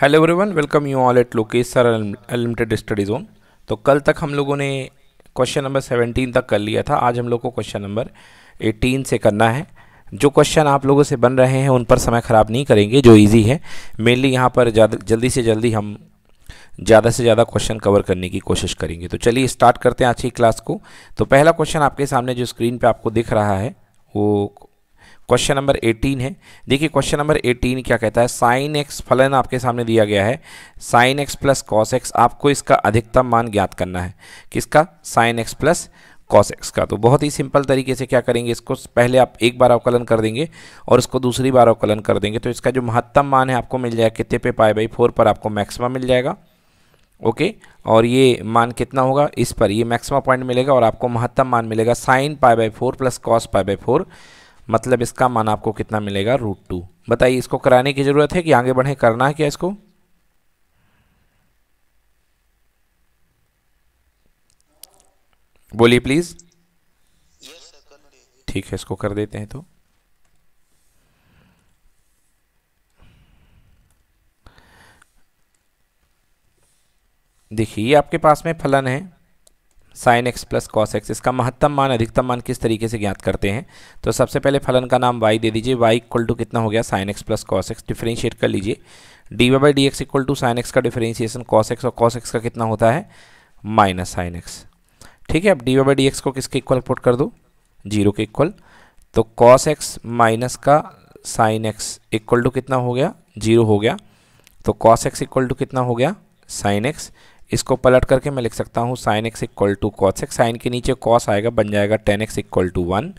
Hello everyone welcome you all at Lokesh sir unlimited study zone तो कल तक हम लोगों ने क्वेश्चन नंबर 17 तक कर लिया था आज हम लोग को क्वेश्चन नंबर 18 से करना है जो क्वेश्चन आप लोगों से बन रहे हैं उन पर समय ख़राब नहीं करेंगे जो इजी है मेनली यहाँ पर जल्दी से जल्दी हम ज़्यादा से ज़्यादा क्वेश्चन कवर करने की कोशिश करेंगे तो चलिए स्टार्ट करते हैं आज की क्लास को तो पहला क्वेश्चन आपके सामने जो स्क्रीन पर आपको दिख रहा है वो क्वेश्चन नंबर एटीन है देखिए क्वेश्चन नंबर एटीन क्या कहता है साइन एक्स फलन आपके सामने दिया गया है sine x plus cos x आपको इसका अधिकतम मान ज्ञात करना है किसका sine x plus cos x का तो बहुत ही सिंपल तरीके से क्या करेंगे इसको पहले आप एक बार अवकलन कर देंगे और इसको दूसरी बार अवकलन कर देंगे तो इसका जो महत्तम मान है आपको मिल जाएगा कितने पे पाए बाई फोर पर आपको मैक्सिमम मिल जाएगा ओके और ये मान कितना होगा इस पर ये मैक्सिमम पॉइंट मिलेगा और आपको महत्तम मान मिलेगा sine pi by four plus cos pi by four मतलब इसका मान आपको कितना मिलेगा रूट टू बताइए इसको कराने की ज़रूरत है कि आगे बढ़े करना है क्या इसको बोलिए प्लीज़ ठीक है इसको कर देते हैं तो देखिए आपके पास में फलन है sine x plus cos x इसका महत्तम मान अधिकतम मान किस तरीके से ज्ञात करते हैं तो सबसे पहले फलन का नाम वाई दे दीजिए वाई इक्वल टू कितना हो गया sine x plus cos x differentiate कर लीजिए d y by D x equal to sine x का डिफ्रेंशिएशन कॉस एक्स और कॉस एक्स का कितना होता है माइनस साइन एक्स ठीक है अब d y by D x को किसके इक्वल पुट कर दो जीरो के इक्वल तो कॉस एक्स माइनस का साइन एक्स इक्वल टू कितना हो गया जीरो हो गया तो कॉस एक्स इक्वल टू कितना हो गया साइन एक्स इसको पलट करके मैं लिख सकता हूँ sine x equal to cos x sine के नीचे कॉस आएगा बन जाएगा tan x equal to one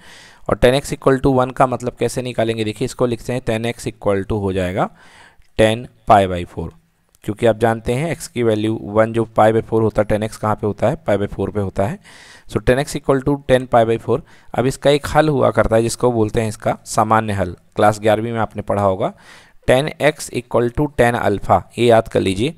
और tan x equal to one का मतलब कैसे निकालेंगे देखिए इसको लिखते हैं टेन एक्स इक्वल टू हो जाएगा टेन पाई बाई फोर क्योंकि आप जानते हैं एक्स की वैल्यू वन जो पाई बाई फोर होता है टेन एक्स कहाँ पर होता है पाई बाई फोर पर होता है so tan x equal to tan pi by four अब इसका एक हल हुआ करता है जिसको बोलते हैं इसका सामान्य हल क्लास ग्यारहवीं में आपने पढ़ा होगा tan x equal to tan alpha ये याद कर लीजिए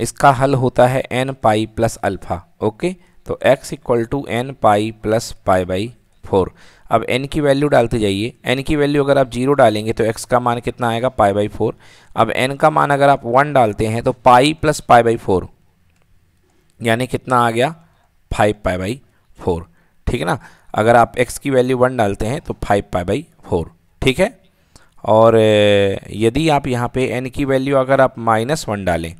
इसका हल होता है n pi plus alpha okay तो x equal to n pi plus pi by four अब एन की वैल्यू डालते जाइए एन की वैल्यू अगर आप जीरो डालेंगे तो एक्स का मान कितना आएगा पाई बाई फोर अब एन का मान अगर आप वन डालते हैं तो pi plus pi by four यानी कितना आ गया फाइव पाई बाई फोर ठीक है ना अगर आप एक्स की वैल्यू वन डालते हैं तो फाइव पाई बाई फोर ठीक है और यदि आप यहाँ पे एन की वैल्यू अगर आप माइनस वन डालें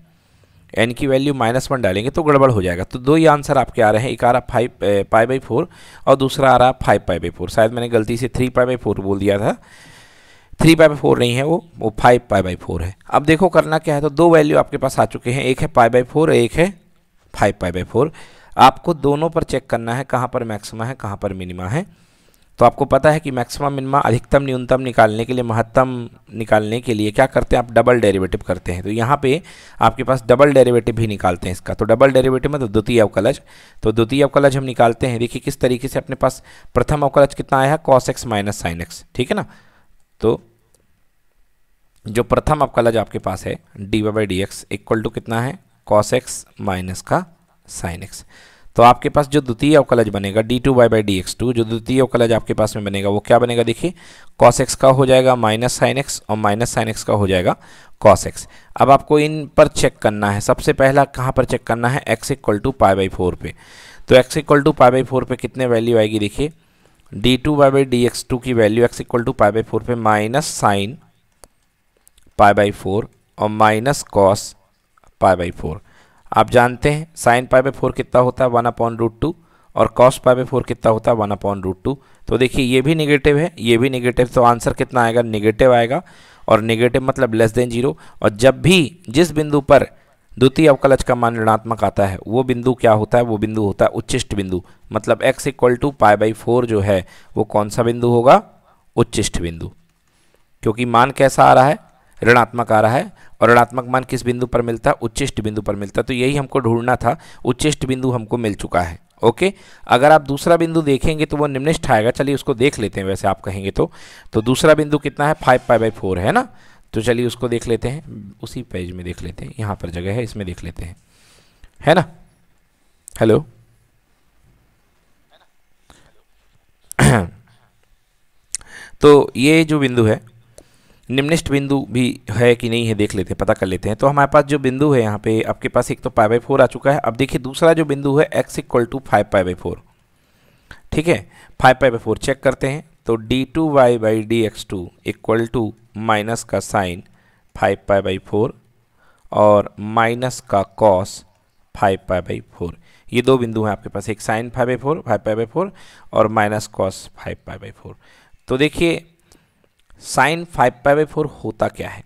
एन की वैल्यू माइनस वन डालेंगे तो गड़बड़ हो जाएगा तो दो ही आंसर आपके आ रहे हैं एक आ रहा फाइव पाई बाई फोर और दूसरा आ रहा फाइव पाई बाई फोर शायद मैंने गलती से थ्री पाई बाई फोर बोल दिया था थ्री पाई बाई फोर नहीं है वो वो फाइव पाई बाई फोर है अब देखो करना क्या है तो दो वैल्यू आपके पास आ चुके हैं एक है पाई बाई फोर एक है फाइव पाई बाई फोर आपको दोनों पर चेक करना है कहाँ पर मैक्सिमा है कहाँ पर मिनिमा है तो आपको पता है कि मैक्सिमम मिनिमा अधिकतम न्यूनतम निकालने के लिए महत्तम निकालने के लिए क्या करते हैं आप डबल डेरिवेटिव करते हैं तो यहाँ पे आपके पास डबल डेरिवेटिव भी निकालते हैं इसका तो डबल डेरिवेटिव मतलब द्वितीय अवकलज तो द्वितीय अवकलज हम निकालते हैं देखिए किस तरीके से अपने पास प्रथम अवकलज कितना आया है cos x minus sine x ठीक है ना तो जो प्रथम अवकलज आपके पास है d y d x equal to कितना है कॉस एक्स माइनस का साइन एक्स तो आपके पास जो द्वितीय अवकलज बनेगा d two by by D x two जो द्वितीय अवकलज आपके पास में बनेगा वो क्या बनेगा देखिए कॉस एक्स का हो जाएगा माइनस साइन एक्स और माइनस साइन एक्स का हो जाएगा कॉस एक्स अब आपको इन पर चेक करना है सबसे पहला कहाँ पर चेक करना है x equal to pi by four पे तो x equal to pi by four पे कितने वैल्यू आएगी देखिए d two by by D x two की value x equal to pi by four पे minus sine pi by four और minus cos pi by four आप जानते हैं साइन पाई बाई फोर कितना होता है वन अपॉन रूट टू और कॉस पाई बाई फोर कितना होता है वन अपॉन रूट टू तो देखिए ये भी निगेटिव है ये भी निगेटिव तो आंसर कितना आएगा निगेटिव आएगा और निगेटिव मतलब लेस देन जीरो और जब भी जिस बिंदु पर द्वितीय अवकलज का मान ऋणात्मक आता है वो बिंदु क्या होता है वो बिंदु होता है उच्चिष्ट बिंदु मतलब x equal to pi by four जो है वो कौन सा बिंदु होगा उच्चिष्ट बिंदु क्योंकि मान कैसा आ रहा है ऋणात्मक आ रहा है और ऋणात्मक मान किस बिंदु पर मिलता है उच्चिष्ट बिंदु पर मिलता है तो यही हमको ढूंढना था उच्चिष्ट बिंदु हमको मिल चुका है ओके अगर आप दूसरा बिंदु देखेंगे तो वो निम्निष्ठ आएगा चलिए उसको देख लेते हैं वैसे आप कहेंगे तो तो दूसरा बिंदु कितना है फाइव पाई बाई फोर है ना तो चलिए उसको देख लेते हैं उसी पेज में देख लेते हैं यहाँ पर जगह है इसमें देख लेते हैं है ना हेलो तो ये जो बिंदु है निम्निष्ट बिंदु भी है कि नहीं है देख लेते हैं पता कर लेते हैं तो हमारे पास जो बिंदु है यहाँ पे आपके पास एक तो पाई बाई फोर आ चुका है अब देखिए दूसरा जो बिंदु है x equal to five pi by four ठीक है five pi by four check करते हैं तो d two y by D x two equal to minus का sine five pi by four और माइनस का cos five pi by four ये दो बिंदु हैं आपके पास एक sine five by four five pi by four और minus cos five pi by four तो देखिए sign five pi by four होता क्या है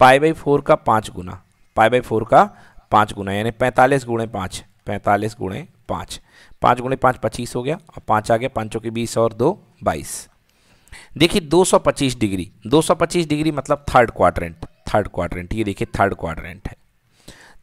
पाई बाई फोर का पाँच गुना पाई बाई फोर का पाँच गुना यानी पैंतालीस गुणे पाँच पैंतालीस गुणे पाँच पाँच गुणे पाँच पच्चीस हो गया और पाँच आ गया पाँचों के बीस और दो बाईस देखिए दो सौ पच्चीस डिग्री दो सौ पच्चीस डिग्री मतलब थर्ड क्वाड्रेंट थर्ड क्वाड्रेंट ये देखिए थर्ड क्वाड्रेंट है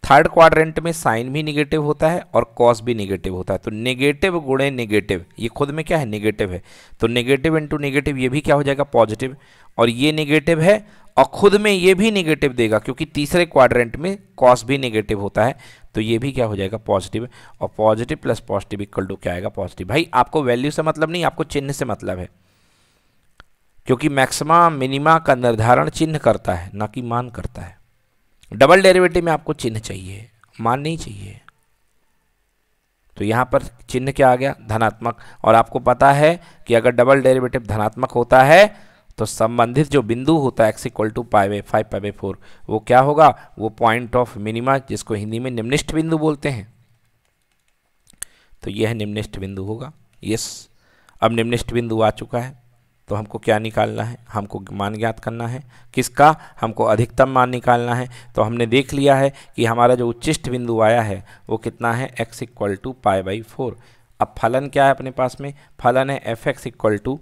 थर्ड क्वाड्रेंट में साइन भी निगेटिव होता है और कॉस भी निगेटिव होता है तो नेगेटिव गुणे नेगेटिव ये खुद में क्या है नेगेटिव है तो नेगेटिव इंटू नेगेटिव ये भी क्या हो जाएगा पॉजिटिव और ये नेगेटिव है और खुद में ये भी नेगेटिव देगा क्योंकि तीसरे क्वाड्रेंट में कॉस भी नेगेटिव होता है तो ये भी क्या हो जाएगा पॉजिटिव और positive plus positive equal to क्या आएगा पॉजिटिव भाई आपको वैल्यू से मतलब नहीं आपको चिन्ह से मतलब है क्योंकि मैक्सिमा मिनिमा का निर्धारण चिन्ह करता है ना कि मान करता है डबल डेरिवेटिव में आपको चिन्ह चाहिए मान नहीं चाहिए तो यहाँ पर चिन्ह क्या आ गया धनात्मक और आपको पता है कि अगर डबल डेरिवेटिव धनात्मक होता है तो संबंधित जो बिंदु होता है x equal to five five five four वो क्या होगा वो पॉइंट ऑफ मिनिमा जिसको हिंदी में निम्निष्ठ बिंदु बोलते हैं तो यह निम्निष्ठ बिंदु होगा यस अब निम्निष्ठ बिंदु आ चुका है तो हमको क्या निकालना है हमको मान ज्ञात करना है किसका हमको अधिकतम मान निकालना है तो हमने देख लिया है कि हमारा जो उच्चिष्ट बिंदु आया है वो कितना है x equal to pi by four अब फलन क्या है अपने पास में फलन है एफ एक्स इक्वल टू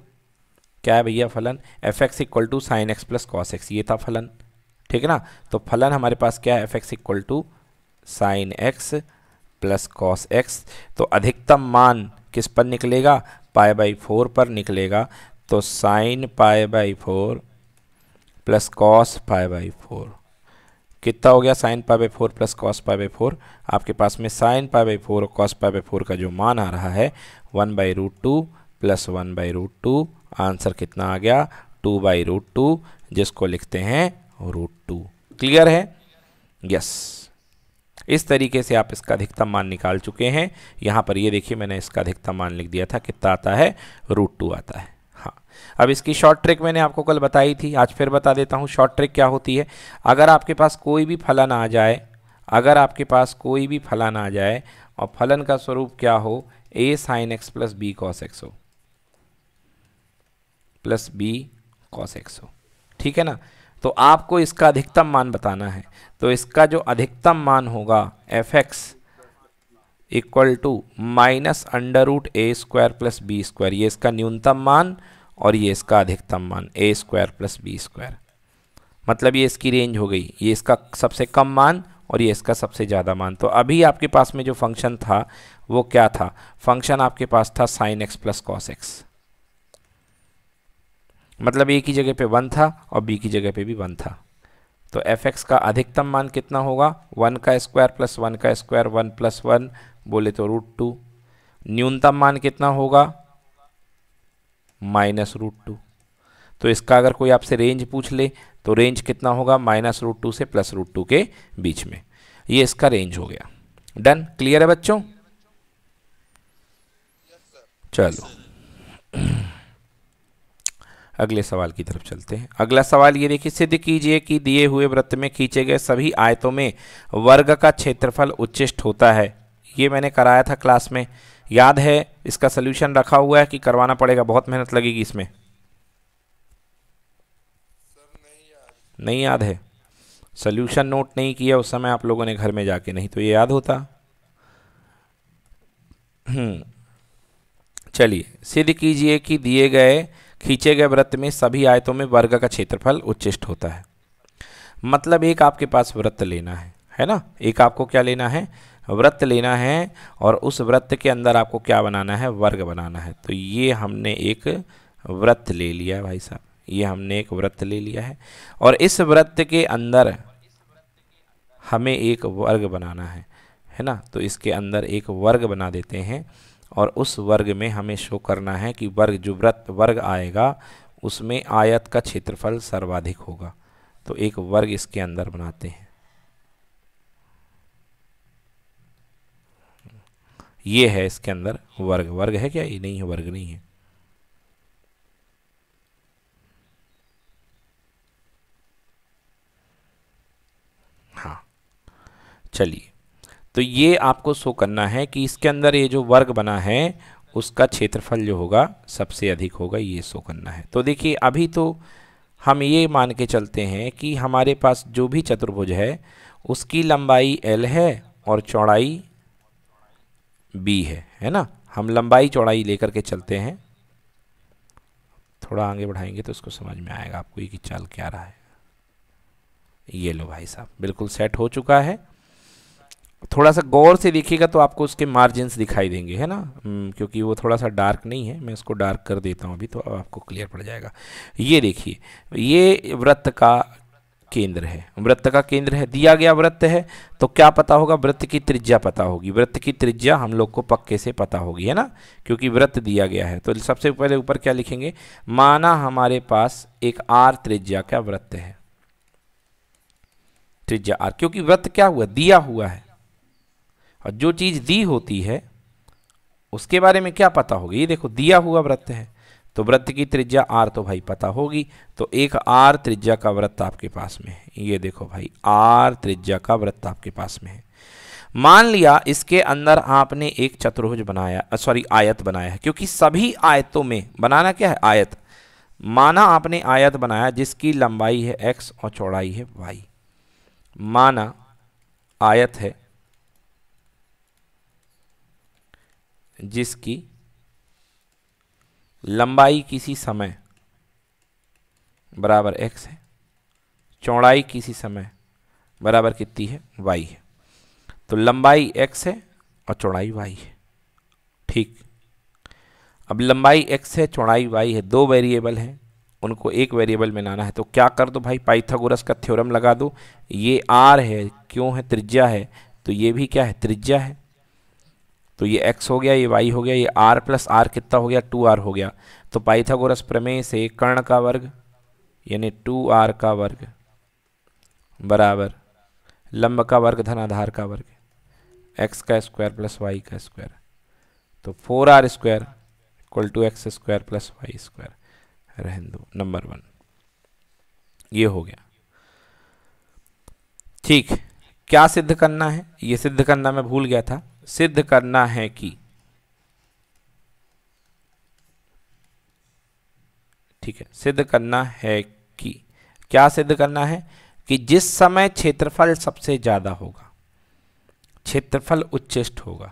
क्या है भैया फलन f x equal to sine x plus cos x ये था फलन ठीक है ना तो फलन हमारे पास क्या है f x equal to sine x plus cos x तो अधिकतम मान किस पर निकलेगा पाए बाई फोर पर निकलेगा तो sine pi by four plus cos pi by four कितना हो गया sine pi by four plus cos pi by four आपके पास में साइन पाए बाई फोर और कॉस पाए बाई फोर का जो मान आ रहा है one by root two plus one by root two answer कितना आ गया टू बाई रूट टू जिसको लिखते हैं रूट टू क्लियर है यस इस तरीके से आप इसका अधिकतम मान निकाल चुके हैं यहाँ पर ये देखिए मैंने इसका अधिकतम मान लिख दिया था कितना आता है रूट टू आता है अब इसकी शॉर्ट ट्रिक मैंने आपको कल बताई थी आज फिर बता देता हूँ शॉर्ट ट्रिक क्या होती है अगर आपके पास कोई भी फलन आ जाए अगर आपके पास कोई भी फलन आ जाए और फलन का स्वरूप क्या हो a sine x plus b cos x हो प्लस बी कॉस एक्स हो ठीक है ना तो आपको इसका अधिकतम मान बताना है तो इसका जो अधिकतम मान होगा f x equal to minus under root a square plus b square ये इसका न्यूनतम मान और ये इसका अधिकतम मान a square plus b square मतलब ये इसकी रेंज हो गई ये इसका सबसे कम मान और ये इसका सबसे ज़्यादा मान तो अभी आपके पास में जो फंक्शन था वो क्या था फंक्शन आपके पास था sine x plus cos x मतलब ए की जगह पे वन था और बी की जगह पे भी वन था तो एफ एक्स का अधिकतम मान कितना होगा वन का स्क्वायर प्लस वन का स्क्वायर वन प्लस वन बोले तो रूट टू न्यूनतम मान कितना होगा माइनस रूट टू तो इसका अगर कोई आपसे रेंज पूछ ले तो रेंज कितना होगा माइनस रूट टू से प्लस रूट टू के बीच में ये इसका रेंज हो गया डन क्लियर है बच्चों चलो अगले सवाल की तरफ चलते हैं अगला सवाल ये देखिए सिद्ध कीजिए कि दिए हुए व्रत में खींचे गए सभी आयतों में वर्ग का क्षेत्रफल उच्चिष्ट होता है ये मैंने कराया था क्लास में याद है इसका सोल्यूशन रखा हुआ है कि करवाना पड़ेगा बहुत मेहनत लगेगी इसमें नहीं याद है सोल्यूशन नोट नहीं किया उस समय आप लोगों ने घर में जाके नहीं तो ये याद होता हम्म, चलिए सिद्ध कीजिए कि दिए गए खींचे गए व्रत में सभी आयतों में वर्ग का क्षेत्रफल उच्चिष्ट होता है मतलब एक आपके पास व्रत लेना है है ना एक आपको क्या लेना है व्रत लेना है और उस व्रत के अंदर आपको क्या बनाना है वर्ग बनाना है तो ये हमने एक व्रत ले लिया भाई साहब ये हमने एक व्रत ले लिया है और इस व्रत के अंदर हमें एक वर्ग बनाना है है ना तो इसके अंदर एक वर्ग बना देते हैं और उस वर्ग में हमें शो करना है कि वर्ग जो व्रत वर्ग आएगा उसमें आयत का क्षेत्रफल सर्वाधिक होगा तो एक वर्ग इसके अंदर बनाते हैं ये है इसके अंदर वर्ग वर्ग है क्या ये नहीं है वर्ग नहीं है हाँ चलिए तो ये आपको शो करना है कि इसके अंदर ये जो वर्ग बना है उसका क्षेत्रफल जो होगा सबसे अधिक होगा ये शो करना है तो देखिए अभी तो हम ये मान के चलते हैं कि हमारे पास जो भी चतुर्भुज है उसकी लंबाई एल है और चौड़ाई बी है है ना हम लंबाई चौड़ाई लेकर के चलते हैं थोड़ा आगे बढ़ाएंगे तो उसको समझ में आएगा आपको ये कि चाल क्या रहा है ये लो भाई साहब बिल्कुल सेट हो चुका है थोड़ा सा गौर से देखिएगा तो आपको उसके मार्जिन्स दिखाई देंगे है ना हम्म, क्योंकि वो थोड़ा सा डार्क नहीं है मैं इसको डार्क कर देता हूँ अभी तो आपको क्लियर पड़ जाएगा ये देखिए ये व्रत का केंद्र है वृत्त का केंद्र है दिया गया वृत्त है तो क्या पता होगा वृत्त की त्रिज्या पता होगी वृत्त की त्रिज्या हम लोग को पक्के से पता होगी है ना क्योंकि वृत्त दिया गया है तो सबसे पहले ऊपर क्या लिखेंगे माना हमारे पास एक आर त्रिज्या का वृत्त है त्रिज्या आर क्योंकि वृत्त क्या हुआ दिया हुआ है और जो चीज़ दी होती है उसके बारे में क्या पता होगा ये देखो दिया हुआ वृत्त है तो वृत्त की त्रिज्या आर तो भाई पता होगी तो एक आर त्रिज्या का वृत्त आपके पास में है ये देखो भाई आर त्रिज्या का वृत्त आपके पास में है मान लिया इसके अंदर आपने एक चतुर्भुज बनाया सॉरी आयत बनाया है क्योंकि सभी आयतों में बनाना क्या है आयत माना आपने आयत बनाया जिसकी लंबाई है एक्स और चौड़ाई है वाई माना आयत है जिसकी लंबाई किसी समय बराबर एक्स है चौड़ाई किसी समय बराबर कितनी है वाई है तो लंबाई एक्स है और चौड़ाई वाई है ठीक अब लंबाई एक्स है चौड़ाई वाई है दो वेरिएबल हैं उनको एक वेरिएबल में लाना है तो क्या कर दो भाई पाइथागोरस का थ्योरम लगा दो ये आर है क्यों है त्रिज्या है तो ये भी क्या है त्रिज्या है तो ये एक्स हो गया ये वाई हो गया ये आर प्लस आर कितना हो गया टू आर हो गया तो पाइथागोरस प्रमेय से कर्ण का वर्ग यानी टू आर का वर्ग बराबर लंब का वर्ग धन आधार का वर्ग एक्स का स्क्वायर प्लस वाई का स्क्वायर तो four are square equal to x square plus y square रहन दो नंबर वन ये हो गया ठीक क्या सिद्ध करना है ये सिद्ध करना मैं भूल गया था सिद्ध करना है कि ठीक है सिद्ध करना है कि क्या सिद्ध करना है कि जिस समय क्षेत्रफल सबसे ज़्यादा होगा क्षेत्रफल उच्चिष्ट होगा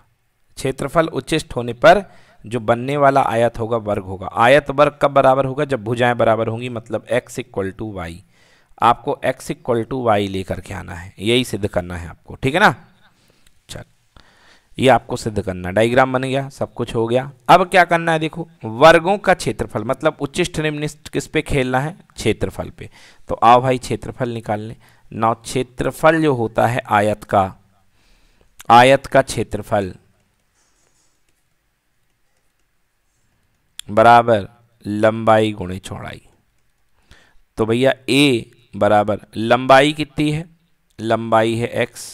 क्षेत्रफल उच्चिष्ट होने पर जो बनने वाला आयत होगा वर्ग होगा आयत वर्ग कब बराबर होगा जब भुजाएं बराबर होंगी मतलब x इक्वल टू वाई आपको x इक्वल टू वाई लेकर के आना है यही सिद्ध करना है आपको ठीक है ना ये आपको सिद्ध करना डायग्राम बन गया सब कुछ हो गया अब क्या करना है देखो वर्गों का क्षेत्रफल मतलब उच्चिष्ट निम्निष्ट किस पे खेलना है क्षेत्रफल पे तो आओ भाई क्षेत्रफल निकाल लें नौ क्षेत्रफल जो होता है आयत का आयत का क्षेत्रफल बराबर लंबाई गुणे चौड़ाई तो भैया ए बराबर लंबाई कितनी है लंबाई है एक्स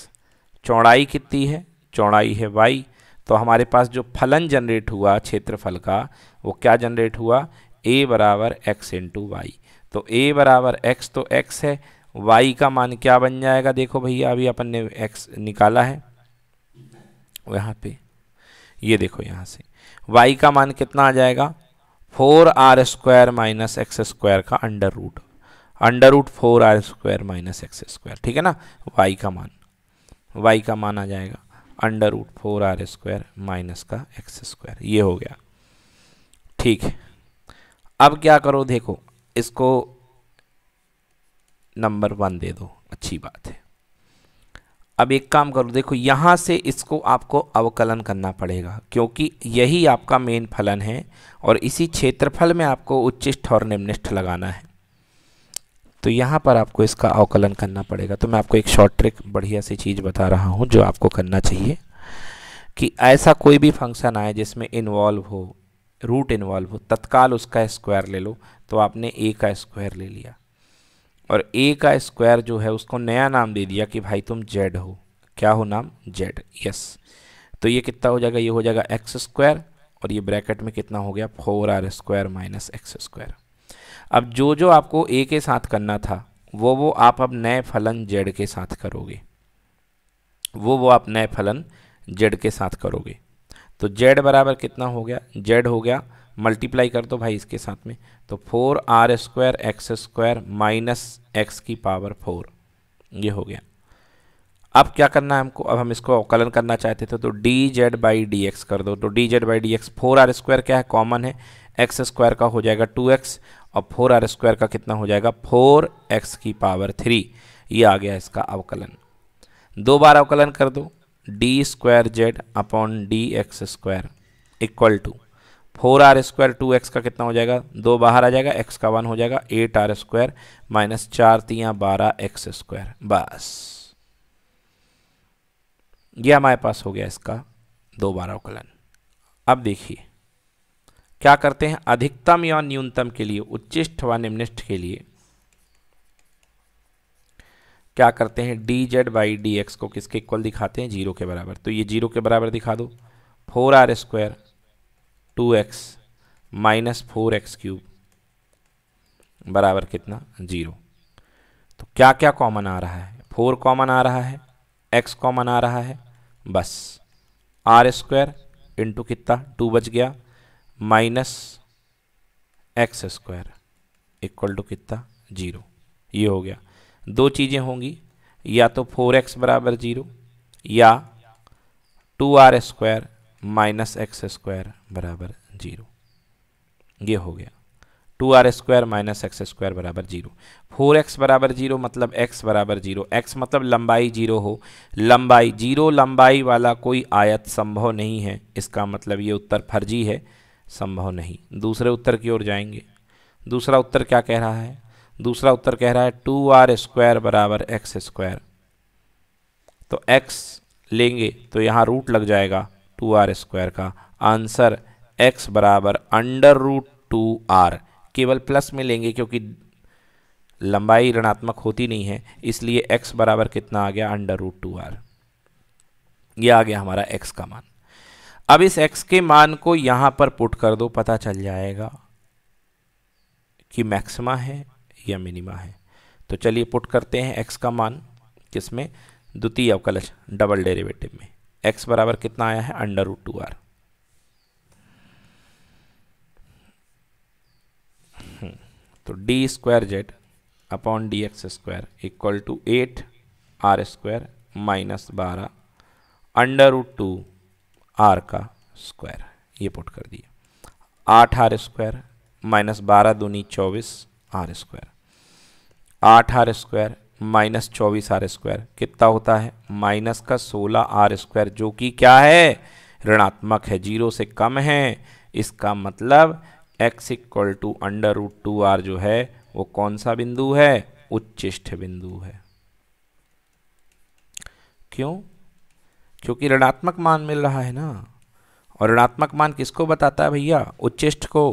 चौड़ाई कितनी है चौड़ाई है वाई तो हमारे पास जो फलन जनरेट हुआ क्षेत्रफल का वो क्या जनरेट हुआ ए बराबर एक्स इंटू वाई तो ए बराबर एक्स तो एक्स है वाई का मान क्या बन जाएगा देखो भैया अभी अपन ने एक्स निकाला है यहाँ पे ये देखो यहाँ से वाई का मान कितना आ जाएगा four are square minus x square का under root under root four are square minus x square ठीक है ना वाई का मान वाई का मान आ जाएगा under root four are square minus का एक्स स्क्वायर ये हो गया ठीक है अब क्या करो देखो इसको नंबर वन दे दो अच्छी बात है अब एक काम करो देखो यहाँ से इसको आपको अवकलन करना पड़ेगा क्योंकि यही आपका मेन फलन है और इसी क्षेत्रफल में आपको उच्चिष्ठ और निम्निष्ठ लगाना है तो यहाँ पर आपको इसका अवकलन करना पड़ेगा तो मैं आपको एक शॉर्ट ट्रिक बढ़िया सी चीज़ बता रहा हूँ जो आपको करना चाहिए कि ऐसा कोई भी फंक्शन आए जिसमें इन्वॉल्व हो रूट इन्वॉल्व हो तत्काल उसका स्क्वायर ले लो तो आपने ए का स्क्वायर ले लिया और ए का स्क्वायर जो है उसको नया नाम दे दिया कि भाई तुम जेड हो क्या हो नाम जेड यस तो ये कितना हो जाएगा ये हो जाएगा एक्स स्क्वायर और ये ब्रैकेट में कितना हो गया four are square minus x square अब जो जो आपको ए के साथ करना था वो वो आप अब नए फलन जेड के साथ करोगे वो वो आप नए फलन जेड के साथ करोगे तो जेड बराबर कितना हो गया जेड हो गया मल्टीप्लाई कर दो भाई इसके साथ में तो four are square x square minus x की पावर फोर ये हो गया अब क्या करना है हमको अब हम इसको अवकलन करना चाहते थे तो d z by D x कर दो तो d z by D x four are square क्या है कॉमन है एक्स स्क्वायर का हो जाएगा टू एक्स और फोर आर स्क्वायर का कितना हो जाएगा फोर एक्स की पावर थ्री ये आ गया इसका अवकलन दो बार अवकलन कर दो d square Z upon D x square equal to four are square two x का कितना हो जाएगा दो बाहर आ जाएगा एक्स का वन हो जाएगा एट आर स्क्वायर माइनस चार तिया बारह एक्स स्क्वायर बस ये हमारे पास हो गया इसका दो बार अवकलन अब देखिए क्या करते हैं अधिकतम या न्यूनतम के लिए उच्चिष्ट व निम्निष्ठ के लिए क्या करते हैं d z by D x को किसके इक्वल दिखाते हैं जीरो के बराबर तो ये जीरो के बराबर दिखा दो four are square two x minus four x cube बराबर कितना जीरो तो क्या क्या कॉमन आ रहा है फोर कॉमन आ रहा है एक्स कॉमन आ रहा है बस आर स्क्वायर इंटू कितना टू बच गया minus x square equal to कितना जीरो ये हो गया दो चीज़ें होंगी या तो फोर एक्स बराबर जीरो या two are square minus x square बराबर जीरो ये हो गया two are square minus x square बराबर जीरो फोर एक्स बराबर जीरो मतलब एक्स बराबर जीरो एक्स मतलब लंबाई जीरो हो लंबाई जीरो लंबाई वाला कोई आयत संभव नहीं है इसका मतलब ये उत्तर फर्जी है संभव नहीं दूसरे उत्तर की ओर जाएंगे दूसरा उत्तर क्या कह रहा है दूसरा उत्तर कह रहा है टू आर स्क्वायर बराबर एक्स स्क्वायर तो एक्स लेंगे तो यहाँ रूट लग जाएगा टू आर स्क्वायर का आंसर एक्स बराबर अंडर रूट टू आर केवल प्लस में लेंगे क्योंकि लंबाई ऋणात्मक होती नहीं है इसलिए एक्स बराबर कितना आ गया अंडर रूट टू आर यह आ गया हमारा एक्स का मान अब इस x के मान को यहां पर पुट कर दो पता चल जाएगा कि मैक्सिमा है या मिनिमा है तो चलिए पुट करते हैं x का मान किसमें द्वितीय अवकलश डबल डेरिवेटिव में x बराबर कितना आया है अंडर रूट टू आर हम्म, तो D square Z upon D x square equal to eight R square minus बारह अंडर रूट टू आर का स्क्वायर ये पुट कर दिए आठ आर स्क्वायर माइनस बारह दूनी चौबीस आर स्क्वायर आठ आर स्क्वायर माइनस चौबीस आर स्क्वायर कितना होता है माइनस का सोलह आर स्क्वायर जो कि क्या है ऋणात्मक है जीरो से कम है इसका मतलब X equal to under root two R जो है वो कौन सा बिंदु है उच्चिष्ट बिंदु है क्यों क्योंकि ऋणात्मक मान मिल रहा है ना और ऋणात्मक मान किसको बताता है भैया उच्चिष्ट को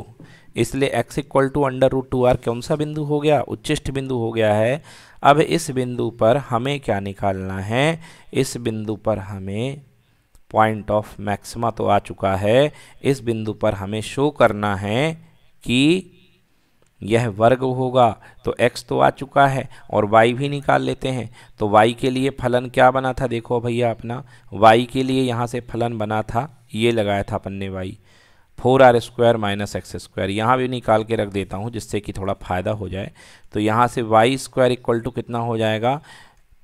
इसलिए x equal to under root two R कौन सा बिंदु हो गया उच्चिष्ट बिंदु हो गया है अब इस बिंदु पर हमें क्या निकालना है इस बिंदु पर हमें पॉइंट ऑफ मैक्सिमा तो आ चुका है इस बिंदु पर हमें शो करना है कि यह वर्ग होगा तो x तो आ चुका है और y भी निकाल लेते हैं तो y के लिए फलन क्या बना था देखो भैया अपना y के लिए यहाँ से फलन बना था ये लगाया था अपन ने Y four are square minus x square यहाँ भी निकाल के रख देता हूँ जिससे कि थोड़ा फ़ायदा हो जाए तो यहाँ से वाई स्क्वायर इक्वल टू कितना हो जाएगा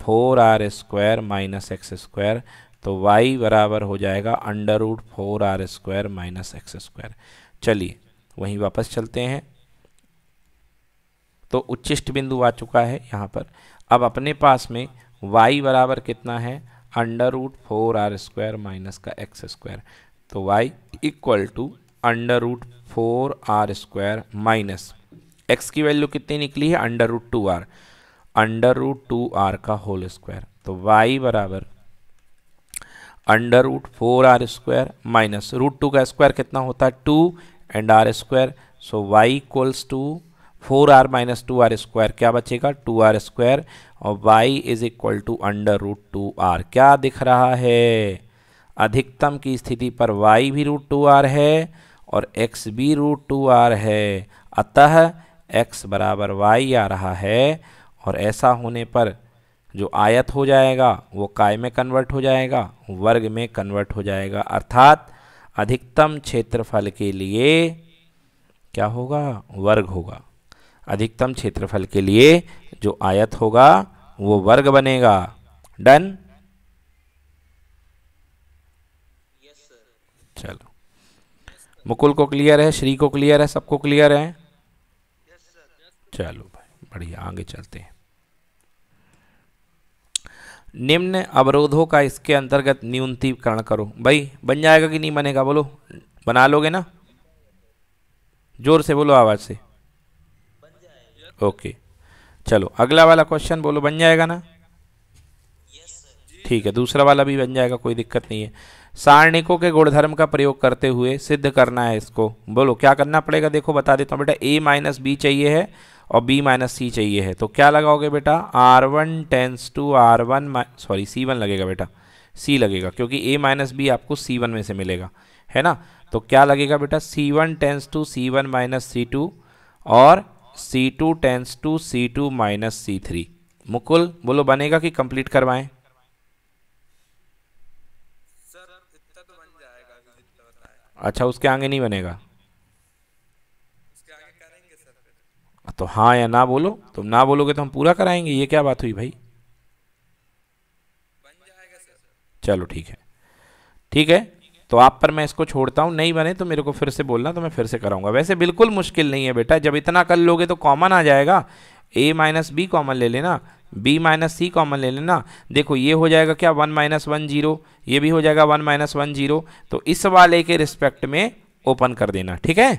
four are square minus x square तो वाई बराबर हो जाएगा under root four are square minus x square चलिए वहीं वापस चलते हैं तो उच्चिष्ट बिंदु आ चुका है यहाँ पर अब अपने पास में y बराबर कितना है under root four are square minus का एक्स स्क्वायर तो y equal to under root four are square minus x की वैल्यू कितनी निकली है under root two R under root two R का होल स्क्वायर तो y बराबर under root four are square minus root two का square कितना होता है two and R square so y equals to four R minus two are square क्या बचेगा two are square और Y is equal to under root two R क्या दिख रहा है अधिकतम की स्थिति पर वाई भी रूट टू आर है और एक्स भी रूट टू आर है अतः एक्स बराबर वाई आ रहा है और ऐसा होने पर जो आयत हो जाएगा वो काय में कन्वर्ट हो जाएगा वर्ग में कन्वर्ट हो जाएगा अर्थात अधिकतम क्षेत्रफल के लिए क्या होगा वर्ग होगा अधिकतम क्षेत्रफल के लिए जो आयत होगा वो वर्ग बनेगा डन चलो मुकुल को क्लियर है श्री को क्लियर है सबको क्लियर है चलो भाई बढ़िया आगे चलते हैं निम्न अवरोधों का इसके अंतर्गत न्यूनतीकरण करो भाई बन जाएगा कि नहीं बनेगा बोलो बना लोगे ना जोर से बोलो आवाज़ से ओके चलो अगला वाला क्वेश्चन बोलो बन जाएगा ना ठीक है दूसरा वाला भी बन जाएगा कोई दिक्कत नहीं है सारणिकों के गुणधर्म का प्रयोग करते हुए सिद्ध करना है इसको बोलो क्या करना पड़ेगा देखो बता देता हूँ बेटा ए माइनस बी चाहिए है और बी माइनस सी चाहिए है तो क्या लगाओगे बेटा R one tends to R one sorry C one लगेगा बेटा सी लगेगा क्योंकि ए माइनस बी आपको सी वन में से मिलेगा है ना तो क्या लगेगा बेटा C one tends to C one minus C two और C two tends to C two minus C three Mukul बोलो बनेगा कि कंप्लीट करवाएं अच्छा उसके आगे नहीं बनेगा आगे तो हाँ या ना बोलो तुम तो ना बोलोगे तो हम पूरा कराएंगे ये क्या बात हुई भाई चलो ठीक है ठीक है तो आप पर मैं इसको छोड़ता हूँ नहीं बने तो मेरे को फिर से बोलना तो मैं फिर से कराऊंगा वैसे बिल्कुल मुश्किल नहीं है बेटा जब इतना कर लोगे तो कॉमन आ जाएगा ए माइनस बी कॉमन ले लेना बी माइनस सी कॉमन ले लेना देखो ये हो जाएगा क्या वन माइनस वन जीरो ये भी हो जाएगा वन माइनस वन जीरो तो इस वाले के रिस्पेक्ट में ओपन कर देना ठीक है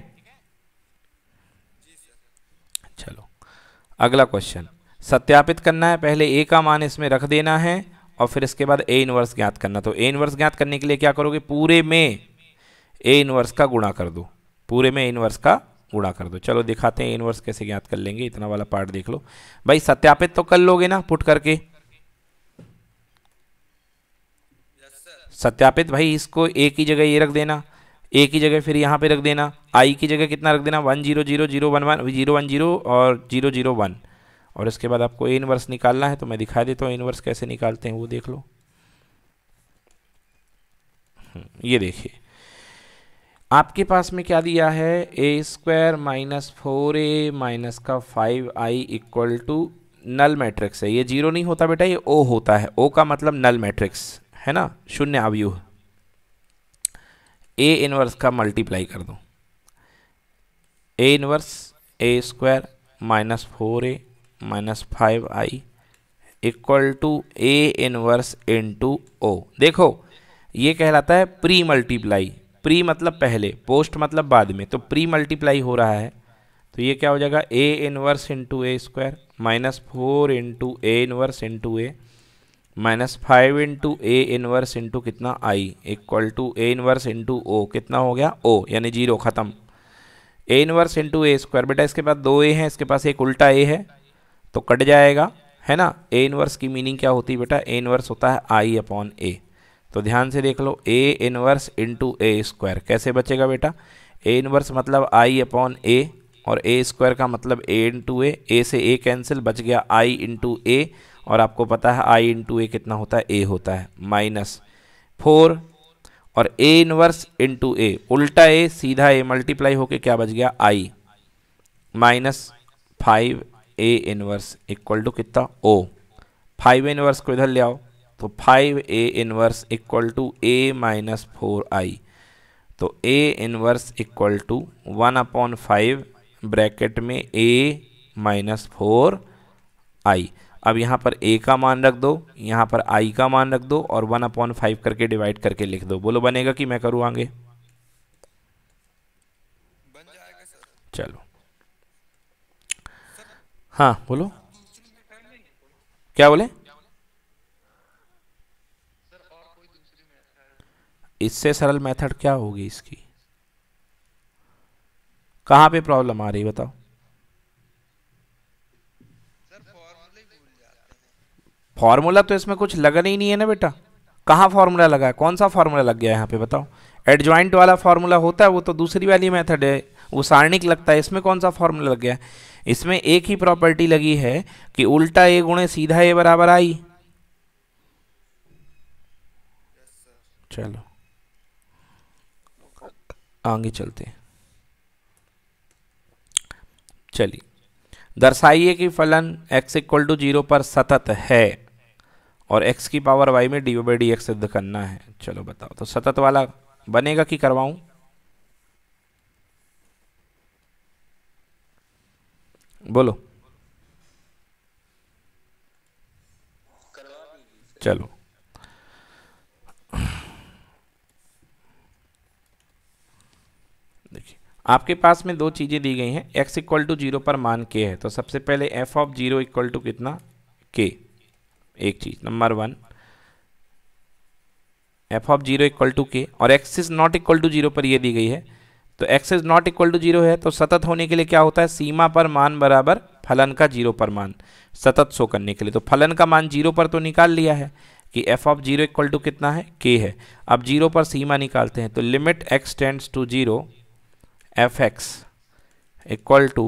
चलो अगला क्वेश्चन सत्यापित करना है पहले ए का मान इसमें रख देना है और फिर इसके बाद ए इनवर्स ज्ञात करना तो ए इनवर्स ज्ञात करने के लिए क्या करोगे पूरे में ए इनवर्स का गुणा कर दो पूरे में इनवर्स का गुणा कर दो चलो दिखाते हैं इनवर्स कैसे ज्ञात कर लेंगे इतना वाला पार्ट देख लो भाई सत्यापित तो कर लोगे ना पुट करके सत्यापित भाई इसको ए की जगह ये रख देना ए की जगह फिर यहाँ पे रख देना आई की जगह कितना रख देना one zero zero zero one one zero one zero और जीरो जीरो वन और इसके बाद आपको ए इनवर्स निकालना है तो मैं दिखा देता हूँ इनवर्स कैसे निकालते हैं वो देख लो हम्म, ये देखिए आपके पास में क्या दिया है A square minus four A minus का five I equal to null matrix है ये जीरो नहीं होता बेटा ये ओ होता है ओ का मतलब नल मैट्रिक्स है ना शून्य अवयूह ए इनवर्स का मल्टीप्लाई कर दो A inverse A square minus four A minus five I equal to A inverse into O देखो ये कहलाता है प्री मल्टीप्लाई प्री मतलब पहले पोस्ट मतलब बाद में तो प्री मल्टीप्लाई हो रहा है तो ये क्या हो जाएगा A inverse into A square minus four into A inverse into A minus five into A inverse into कितना I equal to A inverse into O कितना हो गया ओ यानी जीरो ख़त्म A inverse into A square बेटा इसके पास दो ए हैं इसके पास एक उल्टा ए है तो कट जाएगा है ना ए इनवर्स की मीनिंग क्या होती है बेटा ए इनवर्स होता है आई अपॉन ए तो ध्यान से देख लो A inverse into A square कैसे बचेगा बेटा ए इनवर्स मतलब आई अपॉन ए और ए स्क्वायर का मतलब ए इंटू ए ए से ए कैंसिल बच गया आई इंटू ए और आपको पता है आई इंटू ए कितना होता है ए होता है माइनस फोर और ए इनवर्स इंटू ए उल्टा ए सीधा ए मल्टीप्लाई होके क्या बच गया I minus five A inverse equal to कितना ओ फाइव इनवर्स को इधर ले आओ तो five A inverse equal to A minus four I तो A inverse equal to one upon five bracket में ए माइनस फोर आई अब यहाँ पर ए का मान रख दो यहाँ पर आई का मान रख दो और वन अपॉन फाइव करके डिवाइड करके लिख दो बोलो बनेगा कि मैं करूँ आगे चलो हाँ बोलो क्या बोले इससे सरल मेथड क्या होगी इसकी कहाँ पे प्रॉब्लम आ रही बताओ फॉर्मूला तो इसमें कुछ लगना ही नहीं है ना बेटा कहाँ फार्मूला लगा है कौन सा फार्मूला लग गया है यहाँ पे बताओ एडजॉइंट वाला फार्मूला होता है वो तो दूसरी वाली मेथड है वो सारणिक लगता है इसमें कौन सा फार्मूला लग गया है इसमें एक ही प्रॉपर्टी लगी है कि उल्टा ए गुणे सीधा ए बराबर आई चलो आगे चलते हैं चलिए दर्शाइए कि फलन x इक्वल टू जीरो पर सतत है और x की पावर y में डी बाई डी एक्स सिद्ध करना है चलो बताओ तो सतत वाला बनेगा कि करवाऊं बोलो चलो देखिए आपके पास में दो चीज़ें दी गई हैं x इक्वल टू जीरो पर मान k है तो सबसे पहले f of zero equal to कितना k एक चीज़ number one F of zero equal to K और X is not equal to zero पर ये दी गई है तो X is not equal to zero है तो सतत होने के लिए क्या होता है सीमा पर मान बराबर फलन का जीरो पर मान सतत शो करने के लिए तो फलन का मान जीरो पर तो निकाल लिया है कि F of zero equal to कितना है के है अब जीरो पर सीमा निकालते हैं तो limit X tends to zero F x equal to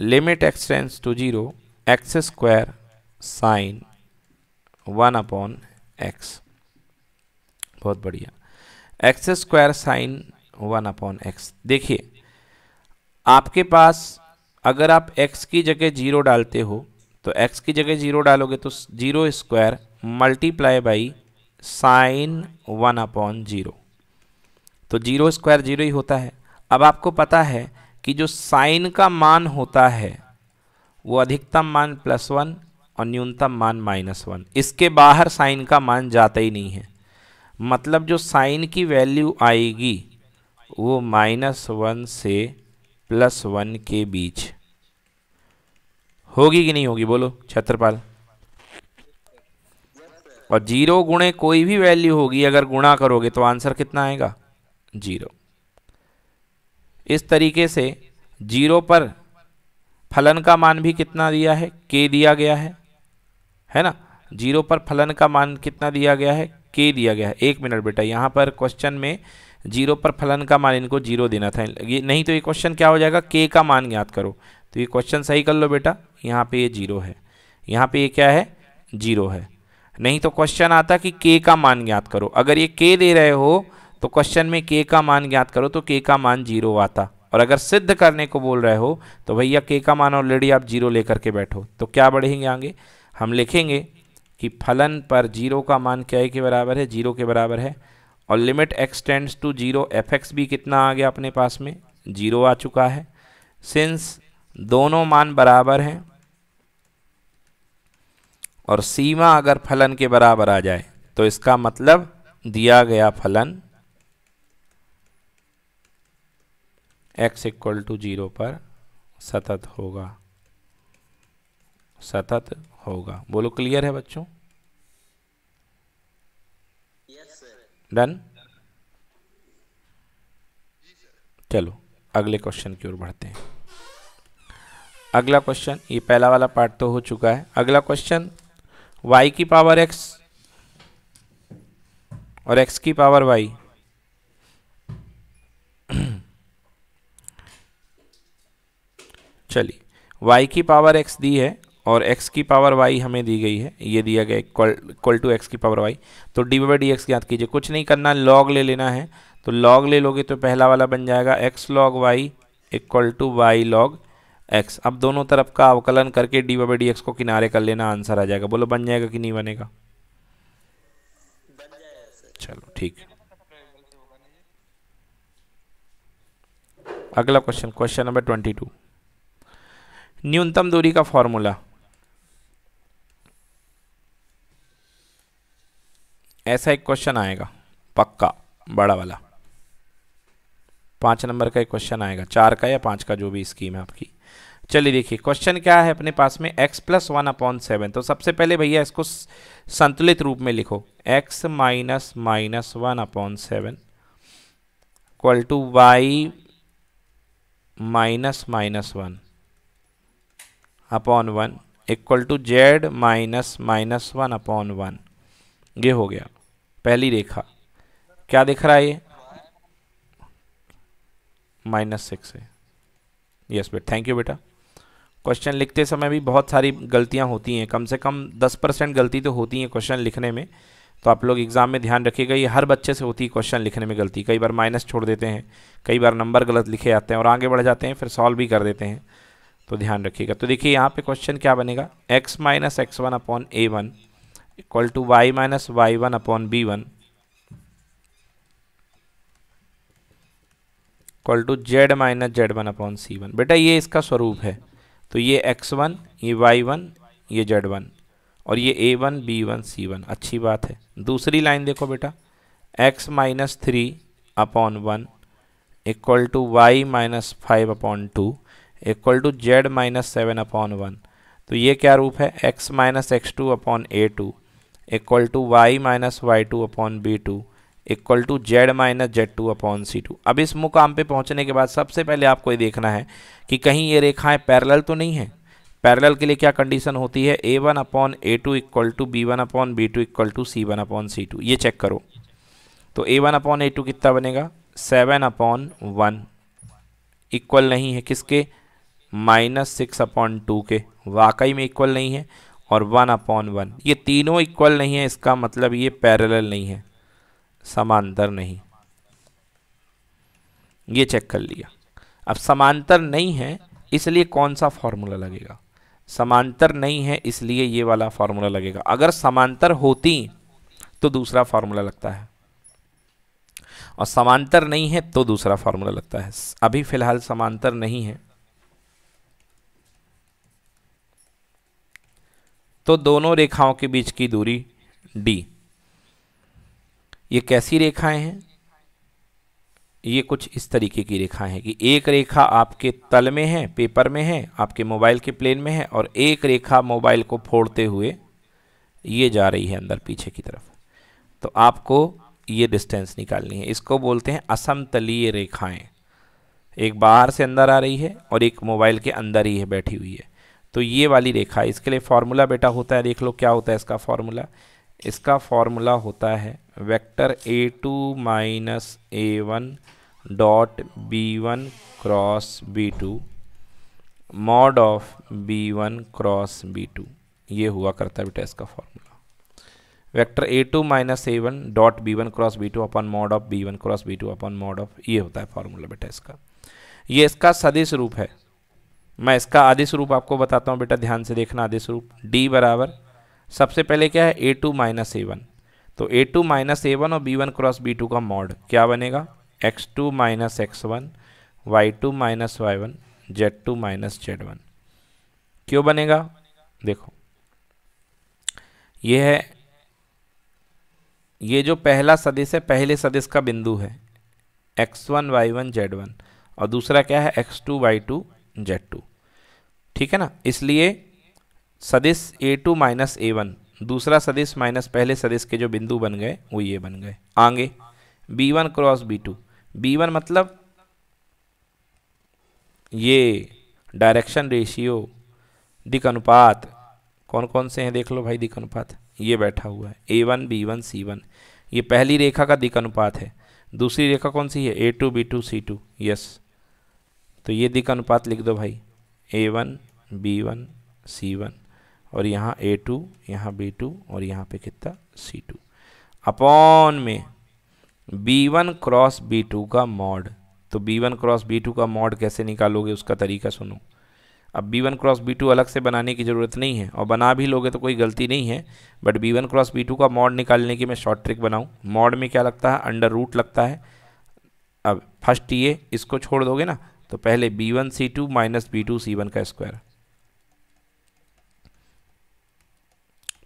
limit X tends to zero X square sine one upon X बहुत बढ़िया X square sine one upon X देखिए आपके पास अगर आप एक्स की जगह जीरो डालते हो तो एक्स की जगह जीरो डालोगे तो zero square multiply by sine one upon zero तो जीरो स्क्वायर जीरो ही होता है अब आपको पता है कि जो साइन का मान होता है वो अधिकतम मान प्लस वन और न्यूनतम मान माइनस वन इसके बाहर साइन का मान जाता ही नहीं है मतलब जो साइन की वैल्यू आएगी वो माइनस वन से प्लस वन के बीच होगी कि नहीं होगी बोलो छत्रपाल और जीरो गुणे कोई भी वैल्यू होगी अगर गुणा करोगे तो आंसर कितना आएगा जीरो इस तरीके से जीरो पर फलन का मान भी कितना दिया है के दिया गया है है ना जीरो पर फलन का मान कितना दिया गया है के दिया गया है एक मिनट बेटा यहाँ पर क्वेश्चन में जीरो पर फलन का मान इनको जीरो देना था ये नहीं तो ये क्वेश्चन क्या हो जाएगा के का मान ज्ञात करो तो ये क्वेश्चन सही कर लो बेटा यहाँ पे ये जीरो है यहाँ पे ये क्या है जीरो है नहीं तो क्वेश्चन आता कि के का मान ज्ञात करो अगर ये के दे रहे हो तो क्वेश्चन में के का मान ज्ञात करो तो के का मान जीरो आता और अगर सिद्ध करने को बोल रहे हो तो भैया के का मान ऑलरेडी आप जीरो लेकर के बैठो तो क्या बढ़ेंगे आगे हम लिखेंगे कि फलन पर जीरो का मान क्या के बराबर है जीरो के बराबर है और limit X tends to zero F X भी कितना आ गया अपने पास में जीरो आ चुका है सिंस दोनों मान बराबर हैं और सीमा अगर फलन के बराबर आ जाए तो इसका मतलब दिया गया फलन x इक्वल टू जीरो पर सतत होगा सतत होगा बोलो क्लियर है बच्चों डन चलो अगले क्वेश्चन की ओर बढ़ते हैं अगला क्वेश्चन ये पहला वाला पार्ट तो हो चुका है अगला क्वेश्चन y की पावर x और x की पावर y चलिए y की पावर x दी है और x की पावर y हमें दी गई है ये दिया गया इक्वल टू एक्स की पावर y तो डी बाई डी एक्स याद कीजिए कुछ नहीं करना लॉग ले लेना है तो लॉग ले लोगे तो पहला वाला बन जाएगा x log y equal to Y log X अब दोनों तरफ का अवकलन करके डी बाई डी एक्स को किनारे कर लेना आंसर आ जाएगा बोलो बन जाएगा कि नहीं बनेगा चलो ठीक अगला question question number twenty two न्यूनतम दूरी का फॉर्मूला ऐसा एक क्वेश्चन आएगा पक्का बड़ा वाला पाँच नंबर का एक क्वेश्चन आएगा चार का या पाँच का जो भी स्कीम है आपकी चलिए देखिए क्वेश्चन क्या है अपने पास में x plus one upon seven तो सबसे पहले भैया इसको संतुलित रूप में लिखो x minus minus one upon seven equal to Y minus minus one upon one equal to Z minus minus one upon one ये हो गया पहली रेखा क्या दिख रहा है ये माइनस सिक्स है यस बेटा थैंक यू बेटा क्वेश्चन लिखते समय भी बहुत सारी गलतियां होती हैं कम से कम दस परसेंट गलती तो होती है क्वेश्चन लिखने में तो आप लोग एग्ज़ाम में ध्यान रखिएगा ये हर बच्चे से होती है क्वेश्चन लिखने में गलती कई बार माइनस छोड़ देते हैं कई बार नंबर गलत लिखे जाते हैं और आगे बढ़ जाते हैं फिर सॉल्व भी कर देते हैं तो ध्यान रखिएगा तो देखिए यहाँ पे क्वेश्चन क्या बनेगा X minus x one upon A one equal to Y minus Y one upon B one equal to Z minus Z one upon C one बेटा ये इसका स्वरूप है तो ये एक्स वन ये वाई वन ये जेड वन और ये A one B one C one अच्छी बात है दूसरी लाइन देखो बेटा X minus three upon one equal to Y minus five upon two equal to Z minus seven upon one तो ये क्या रूप है X minus X two upon A two equal to Y minus Y two upon B two equal to Z minus Z two upon C two अब इस मुकाम पे पहुंचने के बाद सबसे पहले आपको ये देखना है कि कहीं ये रेखाएं पैरेलल तो नहीं है पैरेलल के लिए क्या कंडीशन होती है A one upon A two equal to B one upon B two equal to C one upon C two ये चेक करो तो A one upon A two कितना बनेगा सेवन अपॉन वन इक्वल नहीं है किसके माइनस सिक्स अपॉन टू के वाकई में इक्वल नहीं है और वन अपॉन वन ये तीनों इक्वल नहीं है इसका मतलब ये पैरेलल नहीं है समांतर नहीं ये चेक कर लिया अब समांतर नहीं है इसलिए कौन सा फार्मूला लगेगा समांतर नहीं है इसलिए ये वाला फार्मूला लगेगा अगर समांतर होती तो दूसरा फार्मूला लगता है और समांतर नहीं है तो दूसरा फार्मूला लगता है अभी फ़िलहाल समांतर नहीं है तो दोनों रेखाओं के बीच की दूरी डी ये कैसी रेखाएं हैं ये कुछ इस तरीके की रेखाएं हैं कि एक रेखा आपके तल में है पेपर में है आपके मोबाइल के प्लेन में है और एक रेखा मोबाइल को फोड़ते हुए ये जा रही है अंदर पीछे की तरफ तो आपको ये डिस्टेंस निकालनी है इसको बोलते हैं असमतलीय रेखाएं एक बाहर से अंदर आ रही है और एक मोबाइल के अंदर ही है बैठी हुई है तो ये वाली रेखा इसके लिए फार्मूला बेटा होता है देख लो क्या होता है इसका फार्मूला इसका फार्मूला होता है vector A two minus A one dot B one cross B two mod of B one cross B two ये हुआ करता है बेटा इसका formula vector A two minus A one dot B one cross B two अपन mod of B one cross B two अपन mod of ये होता है फार्मूला बेटा इसका ये इसका सदिश रूप है मैं इसका आदि स्वरूप आपको बताता हूँ बेटा ध्यान से देखना आदि स्वरूप डी बराबर सबसे पहले क्या है A two minus A one तो A two minus A one और B one cross B two का मॉड क्या बनेगा X two minus x one Y two minus Y one Z two minus Z one क्यों बनेगा देखो ये है ये जो पहला सदिश है पहले सदिश का बिंदु है X one Y one Z one और दूसरा क्या है X two Y two Z two ठीक है ना इसलिए सदिश A two minus A one दूसरा सदिश माइनस पहले सदिश के जो बिंदु बन गए वो ये बन गए आगे B one cross B two B one मतलब ये डायरेक्शन रेशियो दिक अनुपात कौन कौन से हैं देख लो भाई दिक अनुपात ये बैठा हुआ है A one B one C one ये पहली रेखा का दिक अनुपात है दूसरी रेखा कौन सी है A two B two C two yes तो ये दिक अनुपात लिख दो भाई A one B one C one और यहाँ ए टू यहाँ बी टू और यहाँ पे कितना सी टू अपॉन में B one cross B two का मॉड तो B one cross B two का मॉड कैसे निकालोगे उसका तरीका सुनो अब B one cross B two अलग से बनाने की ज़रूरत नहीं है और बना भी लोगे तो कोई गलती नहीं है but B one cross B two का मॉड निकालने की मैं शॉर्ट ट्रिक बनाऊँ मॉड में क्या लगता है अंडर रूट लगता है अब फर्स्ट ये इसको छोड़ दोगे ना तो पहले B one C two minus B two सी वन का स्क्वायर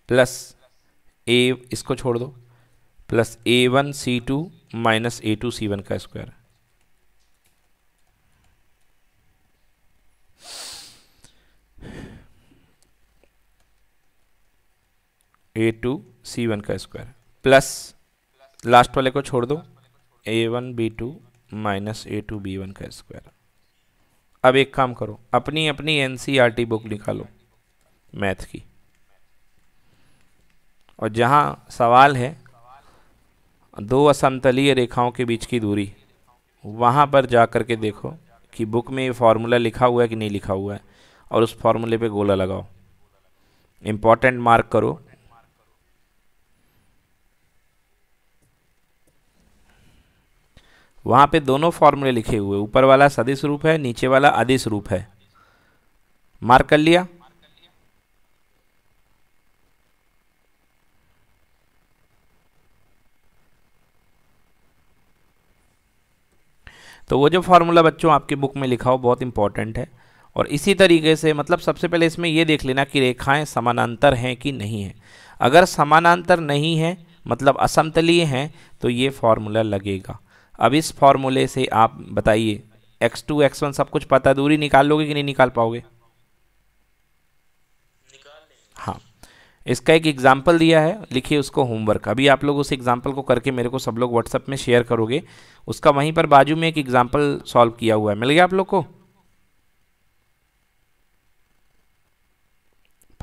प्लस ए इसको छोड़ दो plus A one C two minus A two C one का square A two C one का स्क्वायर प्लस लास्ट वाले को छोड़ दो A one B two minus A two B one का स्क्वायर अब एक काम करो अपनी अपनी एन बुक e निकालो मैथ की और जहाँ सवाल है दो असमतलीय रेखाओं के बीच की दूरी वहाँ पर जा कर के देखो कि बुक में ये फार्मूला लिखा हुआ है कि नहीं लिखा हुआ है और उस फार्मूले पे गोला लगाओ इम्पॉर्टेंट मार्क करो वहाँ पे दोनों फॉर्मूले लिखे हुए ऊपर वाला सदिश रूप है नीचे वाला अधिस रूप है मार्क कर लिया तो वो जो फार्मूला बच्चों आपके बुक में लिखा हो बहुत इंपॉर्टेंट है और इसी तरीके से मतलब सबसे पहले इसमें यह देख लेना कि रेखाएं समानांतर हैं कि नहीं हैं अगर समानांतर नहीं है मतलब असमतलीय हैं तो ये फार्मूला लगेगा अब इस फॉर्मूले से आप बताइए एक्स टू एक्स वन सब कुछ पता है दूरी निकाल लोगे कि नहीं निकाल पाओगे हाँ इसका एक एग्जाम्पल दिया है लिखिए उसको होमवर्क अभी आप लोग उस एग्जाम्पल को करके मेरे को सब लोग व्हाट्सएप में शेयर करोगे उसका वहीं पर बाजू में एक एग्जाम्पल सॉल्व किया हुआ है मिल गया आप लोग को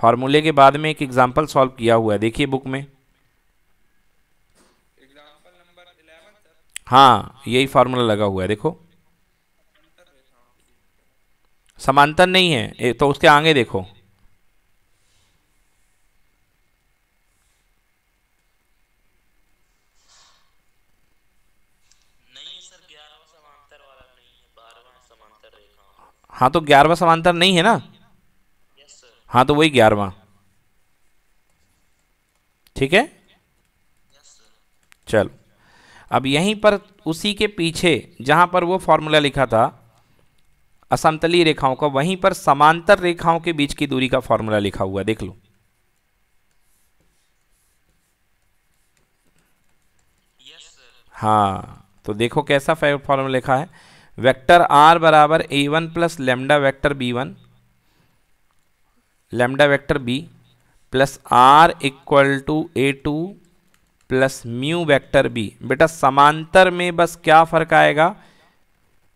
फार्मूले के बाद में एक एग्जाम्पल सॉल्व किया हुआ है देखिए बुक में हाँ यही फार्मूला लगा हुआ है देखो समांतर नहीं है तो उसके आगे देखो हाँ तो ग्यारहवा समांतर नहीं है ना हाँ तो वही ग्यारहवा ठीक है चलो अब यहीं पर उसी के पीछे जहाँ पर वो फॉर्मूला लिखा था असमतली रेखाओं का वहीं पर समांतर रेखाओं के बीच की दूरी का फॉर्मूला लिखा हुआ देख लो हाँ तो देखो कैसा फॉर्मूला लिखा है वेक्टर आर बराबर A one plus lambda vector B one lambda vector B plus R equal to A two plus mu vector B बेटा समांतर में बस क्या फ़र्क आएगा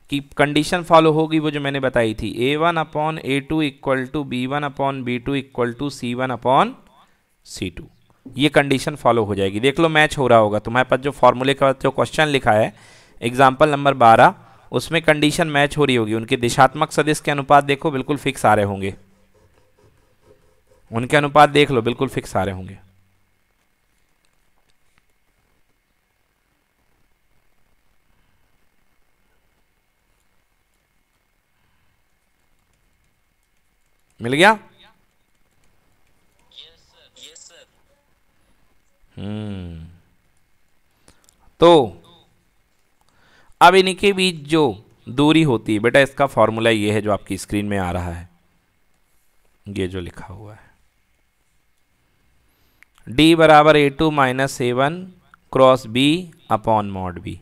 कि कंडीशन फॉलो होगी वो जो मैंने बताई थी a one upon A two equal to B one upon B two equal to C one upon C two ये कंडीशन फॉलो हो जाएगी देख लो मैच हो रहा होगा तुम्हारे पास जो फॉर्मूले का जो क्वेश्चन लिखा है एग्जाम्पल नंबर बारह उसमें कंडीशन मैच हो रही होगी उनके दिशात्मक सदस्य के अनुपात देखो बिल्कुल फिक्स आ रहे होंगे उनके अनुपात देख लो बिल्कुल फिक्स आ रहे होंगे मिल गया हम्म तो अब इनके बीच जो दूरी होती है बेटा इसका फॉर्मूला ये है जो आपकी स्क्रीन में आ रहा है ये जो लिखा हुआ है d बराबर a two minus seven cross b upon mod b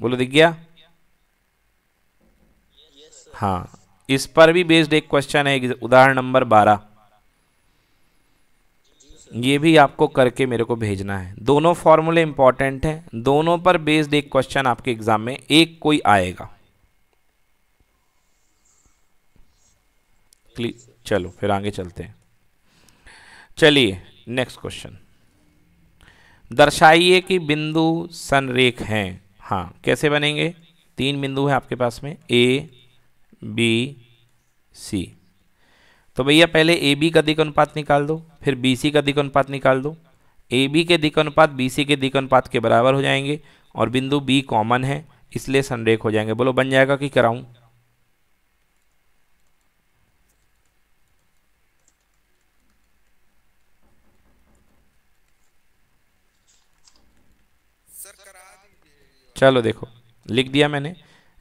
बोलो दिख गया हाँ इस पर भी बेस्ड एक क्वेश्चन है उदाहरण नंबर बारह ये भी आपको करके मेरे को भेजना है दोनों फॉर्मूले इंपॉर्टेंट हैं दोनों पर बेस्ड एक क्वेश्चन आपके एग्जाम में एक कोई आएगा चलो फिर आगे चलते हैं चलिए नेक्स्ट क्वेश्चन दर्शाइए कि बिंदु संरेख हैं हाँ कैसे बनेंगे तीन बिंदु है आपके पास में ए बी सी तो भैया पहले ए बी का दिक अनुपात निकाल दो फिर बी सी का दिक अनुपात निकाल दो ए बी के दिक अनुपात बी सी के दिक अनुपात के बराबर हो जाएंगे और बिंदु बी कॉमन है इसलिए संरेख हो जाएंगे बोलो बन जाएगा कि कराऊं चलो देखो लिख दिया मैंने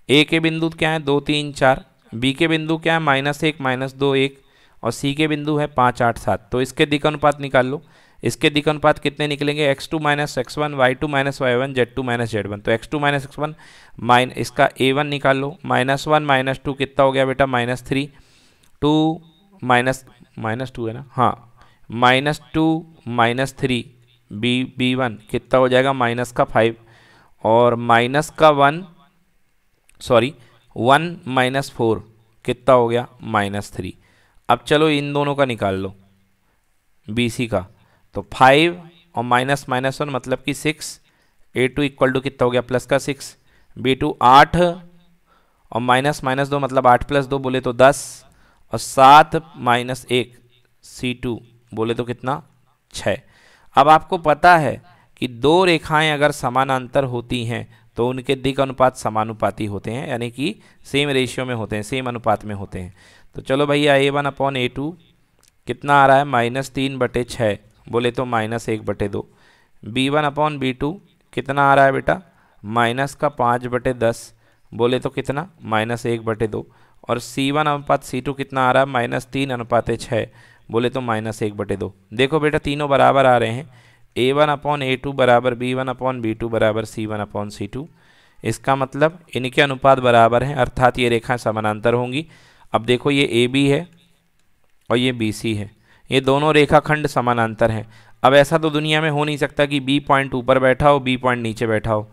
ए के बिंदु क्या है दो तीन चार बी के बिंदु क्या है माइनस एक माइनस दो एक और सी के बिंदु है पाँच आठ सात तो इसके दिक अनुपात निकाल लो इसके दिक अनुपात कितने निकलेंगे x two minus x one Y two minus Y one Z two minus Z one तो x two minus x one mine इसका ए वन निकाल लो माइनस वन माइनस टू कितना हो गया बेटा minus three two minus minus two है ना हाँ minus two minus three b b one कितना हो जाएगा माइनस का फाइव और माइनस का one sorry one minus four कितना हो गया माइनस थ्री अब चलो इन दोनों का निकाल लो सी का तो फाइव और माइनस माइनस वन मतलब कि six a two equal to कितना हो गया प्लस का सिक्स बी टू आठ और माइनस माइनस दो मतलब आठ प्लस दो बोले तो दस और सात माइनस एक सी टू बोले तो कितना छः अब आपको पता है कि दो रेखाएं अगर समानांतर होती हैं तो उनके दिक अनुपात समानुपाती होते हैं यानी कि सेम रेशियो में होते हैं सेम अनुपात में होते हैं तो चलो भैया a one upon A two कितना आ रहा है माइनस तीन बटे छः बोले तो माइनस एक बटे दो b one upon B two कितना आ रहा है बेटा माइनस का पाँच बटे दस बोले तो कितना माइनस एक बटे दो और सी वन अनुपात सी टू कितना आ रहा है माइनस तीन अनुपात छः बोले तो माइनस एक बटे दो देखो बेटा तीनों बराबर आ रहे हैं a one upon A two बराबर b one upon B two बराबर सी वन अपॉन सी टू इसका मतलब इनके अनुपात बराबर हैं अर्थात ये रेखाएं समानांतर होंगी अब देखो ये ए बी है और ये बी सी है ये दोनों रेखाखंड समानांतर हैं अब ऐसा तो दुनिया में हो नहीं सकता कि बी पॉइंट ऊपर बैठा हो बी पॉइंट नीचे बैठा हो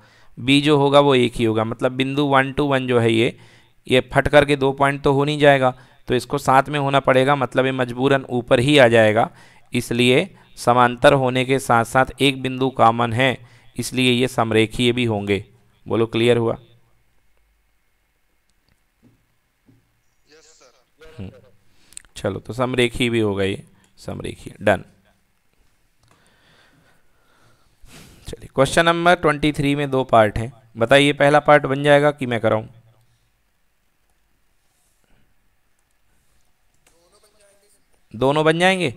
बी जो होगा वो एक ही होगा मतलब बिंदु वन टू वन जो है ये ये फट करके दो पॉइंट तो हो नहीं जाएगा तो इसको साथ में होना पड़ेगा मतलब ये मजबूरन ऊपर ही आ जाएगा इसलिए समांतर होने के साथ साथ एक बिंदु कॉमन है इसलिए ये समरेखीय भी होंगे बोलो क्लियर हुआ हम्म। चलो तो समरेखी भी होगा ये समरेखी डन चलिए क्वेश्चन नंबर ट्वेंटी थ्री में दो पार्ट हैं बताइए पहला पार्ट बन जाएगा कि मैं कराऊं दोनों बन जाएंगे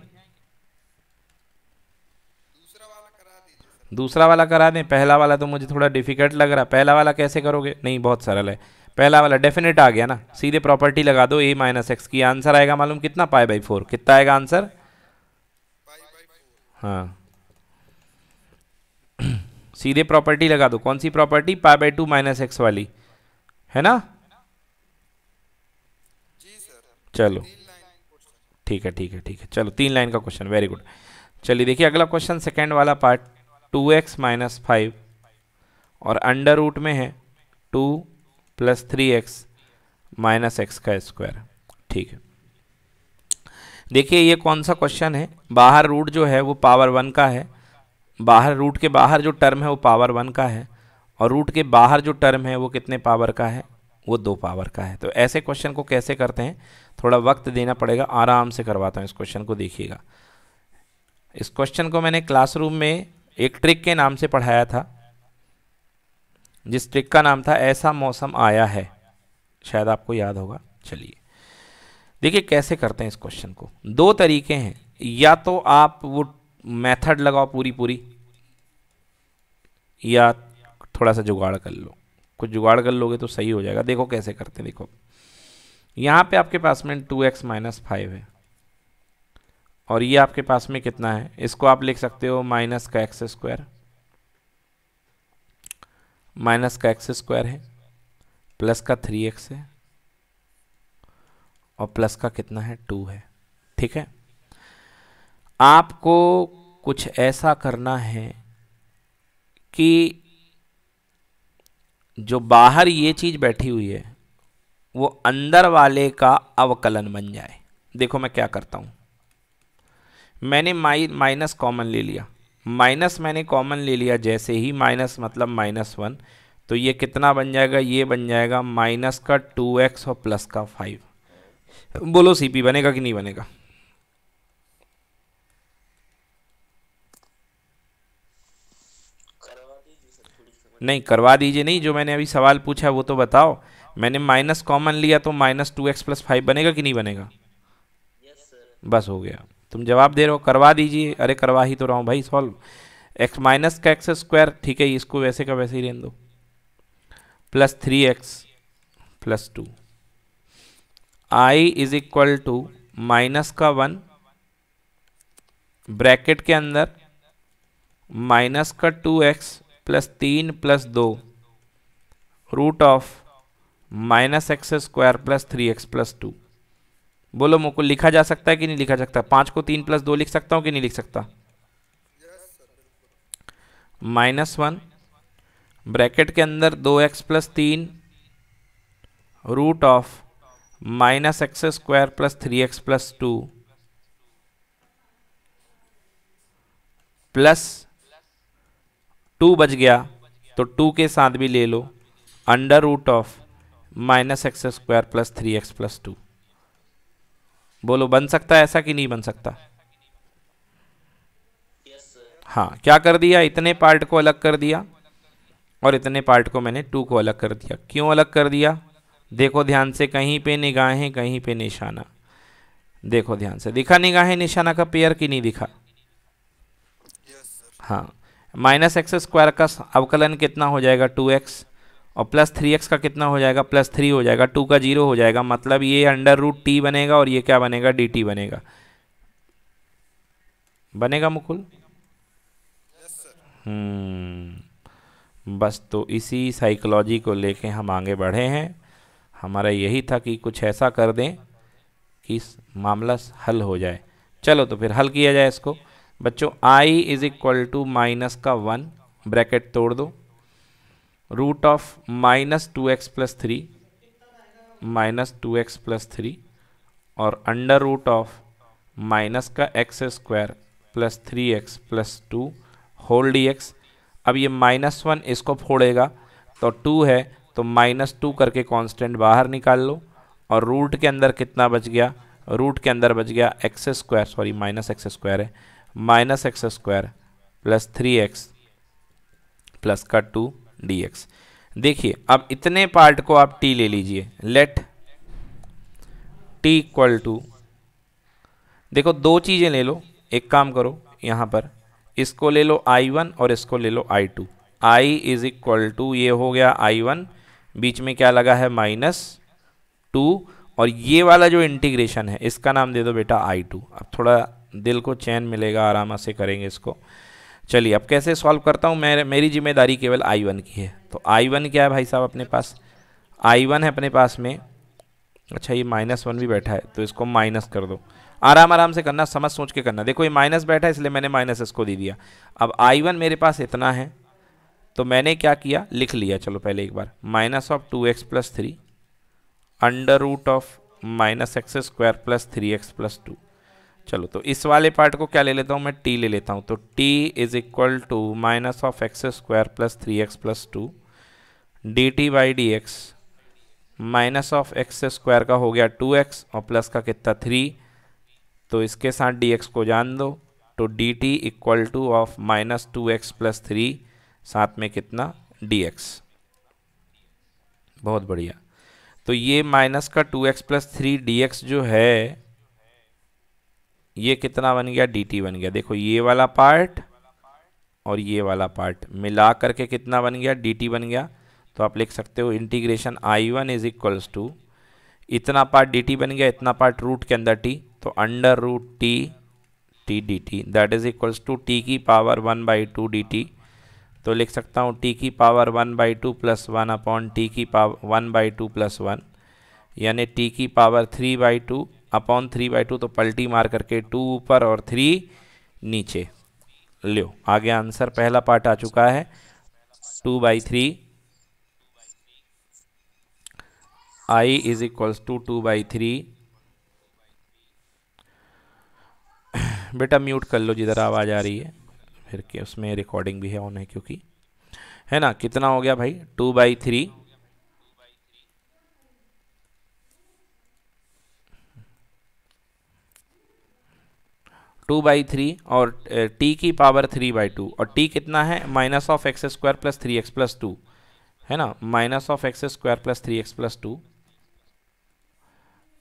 दूसरा वाला करा दें पहला वाला तो मुझे थोड़ा डिफिकल्ट लग रहा पहला वाला कैसे करोगे नहीं बहुत सरल है पहला वाला डेफिनेट आ गया ना सीधे प्रॉपर्टी लगा दो ए माइनस एक्स की आंसर आएगा मालूम कितना पाए बाई फोर कितना आएगा आंसर हाँ सीधे प्रॉपर्टी लगा दो कौन सी property pi by two minus x वाली है ना चलो ठीक है ठीक है ठीक है चलो तीन लाइन का क्वेश्चन वेरी गुड चलिए देखिए अगला क्वेश्चन सेकेंड वाला part two x minus five और अंडर रूट में है two plus three x minus x का स्क्वायर ठीक है देखिए ये कौन सा क्वेश्चन है बाहर रूट जो है वो पावर वन का है बाहर रूट के बाहर जो टर्म है वो पावर वन का है और रूट के बाहर जो टर्म है वो कितने पावर का है वो दो पावर का है तो ऐसे क्वेश्चन को कैसे करते हैं थोड़ा वक्त देना पड़ेगा आराम से करवाता हूँ इस क्वेश्चन को देखिएगा इस क्वेश्चन को मैंने क्लासरूम में एक ट्रिक के नाम से पढ़ाया था जिस ट्रिक का नाम था ऐसा मौसम आया है शायद आपको याद होगा चलिए देखिए कैसे करते हैं इस क्वेश्चन को दो तरीके हैं या तो आप वो मेथड लगाओ पूरी पूरी या थोड़ा सा जुगाड़ कर लो कुछ जुगाड़ कर लोगे तो सही हो जाएगा देखो कैसे करते हैं देखो यहाँ पे आपके पास में टू एक्स माइनस फाइव है और ये आपके पास में कितना है इसको आप लिख सकते हो माइनस का एक्स स्क्वायर माइनस का एक्स स्क्वायर है प्लस का थ्री एक्स है और प्लस का कितना है टू है ठीक है आपको कुछ ऐसा करना है कि जो बाहर ये चीज़ बैठी हुई है वो अंदर वाले का अवकलन बन जाए देखो मैं क्या करता हूँ मैंने माई माइनस कॉमन ले लिया माइनस मैंने कॉमन ले लिया जैसे ही माइनस मतलब माइनस वन तो ये कितना बन जाएगा ये बन जाएगा माइनस का टू एक्स और प्लस का फाइव बोलो सीपी बनेगा कि नहीं बनेगा नहीं करवा दीजिए नहीं जो मैंने अभी सवाल पूछा वो तो बताओ मैंने माइनस कॉमन लिया तो minus two x plus five बनेगा कि नहीं बनेगा yes, बस हो गया तुम जवाब दे रहे हो करवा दीजिए अरे करवा ही तो रहा हूँ भाई सॉल्व एक्स माइनस का एक्स स्क्वायर ठीक है इसको वैसे का वैसे ही रहने दो plus three x plus two I is equal to minus का वन ब्रैकेट के अंदर माइनस का टू एक्स प्लस तीन प्लस दो root of minus x square plus three x plus two बोलो मुकुल लिखा जा सकता है कि नहीं लिखा सकता पाँच को तीन प्लस दो लिख सकता हूँ कि नहीं लिख सकता माइनस वन ब्रैकेट के अंदर दो एक्स प्लस तीन root of minus x square plus three x plus two plus two बच गया तो टू के साथ भी ले लो under root of minus x square plus three x plus two बोलो बन सकता है ऐसा कि नहीं बन सकता हाँ क्या कर दिया इतने पार्ट को अलग कर दिया और इतने पार्ट को मैंने टू को अलग कर दिया क्यों अलग कर दिया देखो ध्यान से कहीं पे निगाहें कहीं पे निशाना देखो ध्यान से दिखा निगाहें निशाना का पेयर की नहीं दिखा हाँ माइनस एक्स स्क्वायर का अवकलन कितना हो जाएगा टू एक्स और प्लस थ्री एक्स का कितना हो जाएगा प्लस थ्री हो जाएगा टू का जीरो हो जाएगा मतलब ये अंडर रूट टी बनेगा और ये क्या बनेगा डी टी बनेगा बनेगा मुकुल हम्म, बस तो इसी साइकोलॉजी को लेके हम आगे बढ़े हैं हमारा यही था कि कुछ ऐसा कर दें कि मामला हल हो जाए चलो तो फिर हल किया जाए इसको बच्चों I is equal to minus का वन ब्रैकेट तोड़ दो root of minus two x plus three minus two x plus three और अंडर रूट ऑफ माइनस का x square plus three x plus two whole d x अब ये minus one इसको फोड़ेगा तो to है तो माइनस टू करके constant बाहर निकाल लो और रूट के अंदर कितना बच गया रूट के अंदर बच गया x square sorry minus x square है minus x square plus three x plus का टू डी एक्स देखिए अब इतने पार्ट को आप टी ले लीजिए लेट टी इक्वल टू देखो दो चीज़ें ले लो एक काम करो यहाँ पर इसको ले लो आई वन और इसको ले लो I two I is equal to ये हो गया आई वन बीच में क्या लगा है माइनस टू और ये वाला जो इंटीग्रेशन है इसका नाम दे दो बेटा आई टू अब थोड़ा दिल को चैन मिलेगा आराम से करेंगे इसको चलिए अब कैसे सॉल्व करता हूँ मेरे मेरी जिम्मेदारी केवल आई वन की है तो आई वन क्या है भाई साहब अपने पास आई वन है अपने पास में अच्छा ये माइनस वन भी बैठा है तो इसको माइनस कर दो आराम आराम से करना समझ सोच के करना देखो ये माइनस बैठा है इसलिए मैंने माइनस इसको दे दिया अब आई वन मेरे पास इतना है तो मैंने क्या किया लिख लिया चलो पहले एक बार minus of two x plus three under root of minus x square plus three x plus two चलो तो इस वाले पार्ट को क्या ले लेता हूँ मैं टी ले लेता हूँ तो t is equal to minus of x square plus three x plus two d t by D x minus of x square का हो गया टू एक्स और प्लस का कितना थ्री तो इसके साथ डी एक्स को जान दो तो d t equal to of minus two x plus three साथ में कितना डी एक्स बहुत बढ़िया तो ये माइनस का two x plus three d x जो है ये कितना बन गया डी बन गया देखो ये वाला पार्ट और ये वाला पार्ट मिला करके कितना बन गया डी बन गया तो आप लिख सकते हो integration I one is equals to इतना पार्ट डी बन गया इतना पार्ट रूट के अंदर t तो under root t t d t that is equals to t की power one by two d t तो लिख सकता हूँ टी की power one by two plus one upon t की power one by two plus one यानी t की power three by two upon three by two तो पल्टी मार करके टू ऊपर और थ्री नीचे लो आगे आंसर पहला पार्ट आ चुका है two by three I is equals to two by three बेटा म्यूट कर लो जिधर आवाज़ आ रही है फिर के उसमें रिकॉर्डिंग भी है ऑन है क्योंकि है ना कितना हो गया भाई two by three two by three और टी की पावर थ्री बाई टू और टी कितना है minus of x square plus three x plus two है ना minus of x square plus three x plus two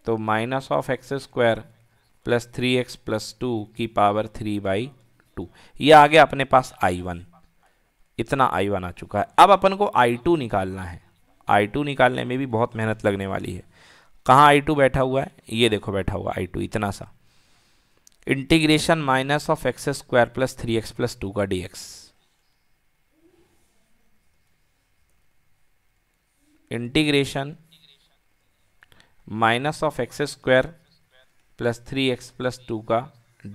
तो minus of x square plus three x plus two की power three by two ये आ गया अपने पास I one इतना I one आ चुका है अब अपन को आई टू निकालना है आई टू निकालने में भी बहुत मेहनत लगने वाली है कहाँ आई टू बैठा हुआ है ये देखो बैठा हुआ आई टू इतना सा integration minus of x square plus three x plus two का d x integration minus of x square plus three x plus two का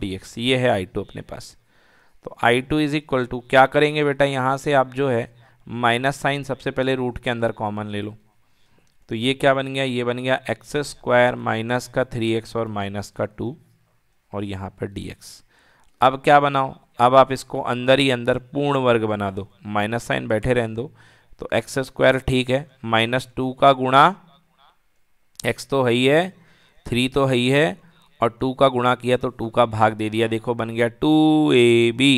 डी एक्स ये है आई टू अपने पास तो I two is equal to क्या करेंगे बेटा यहाँ से आप जो है माइनस साइन सबसे पहले रूट के अंदर कॉमन ले लो तो ये क्या बन गया ये बन गया एक्स स्क्वायर माइनस का थ्री एक्स और माइनस का टू और यहाँ पर डी एक्स अब क्या बनाओ अब आप इसको अंदर ही अंदर पूर्ण वर्ग बना दो माइनस साइन बैठे रहने दो तो एक्स स्क्वायर ठीक है माइनस टू का गुणा एक्स तो है ही है थ्री तो है ही है और टू का गुणा किया तो टू का भाग दे दिया देखो बन गया two a b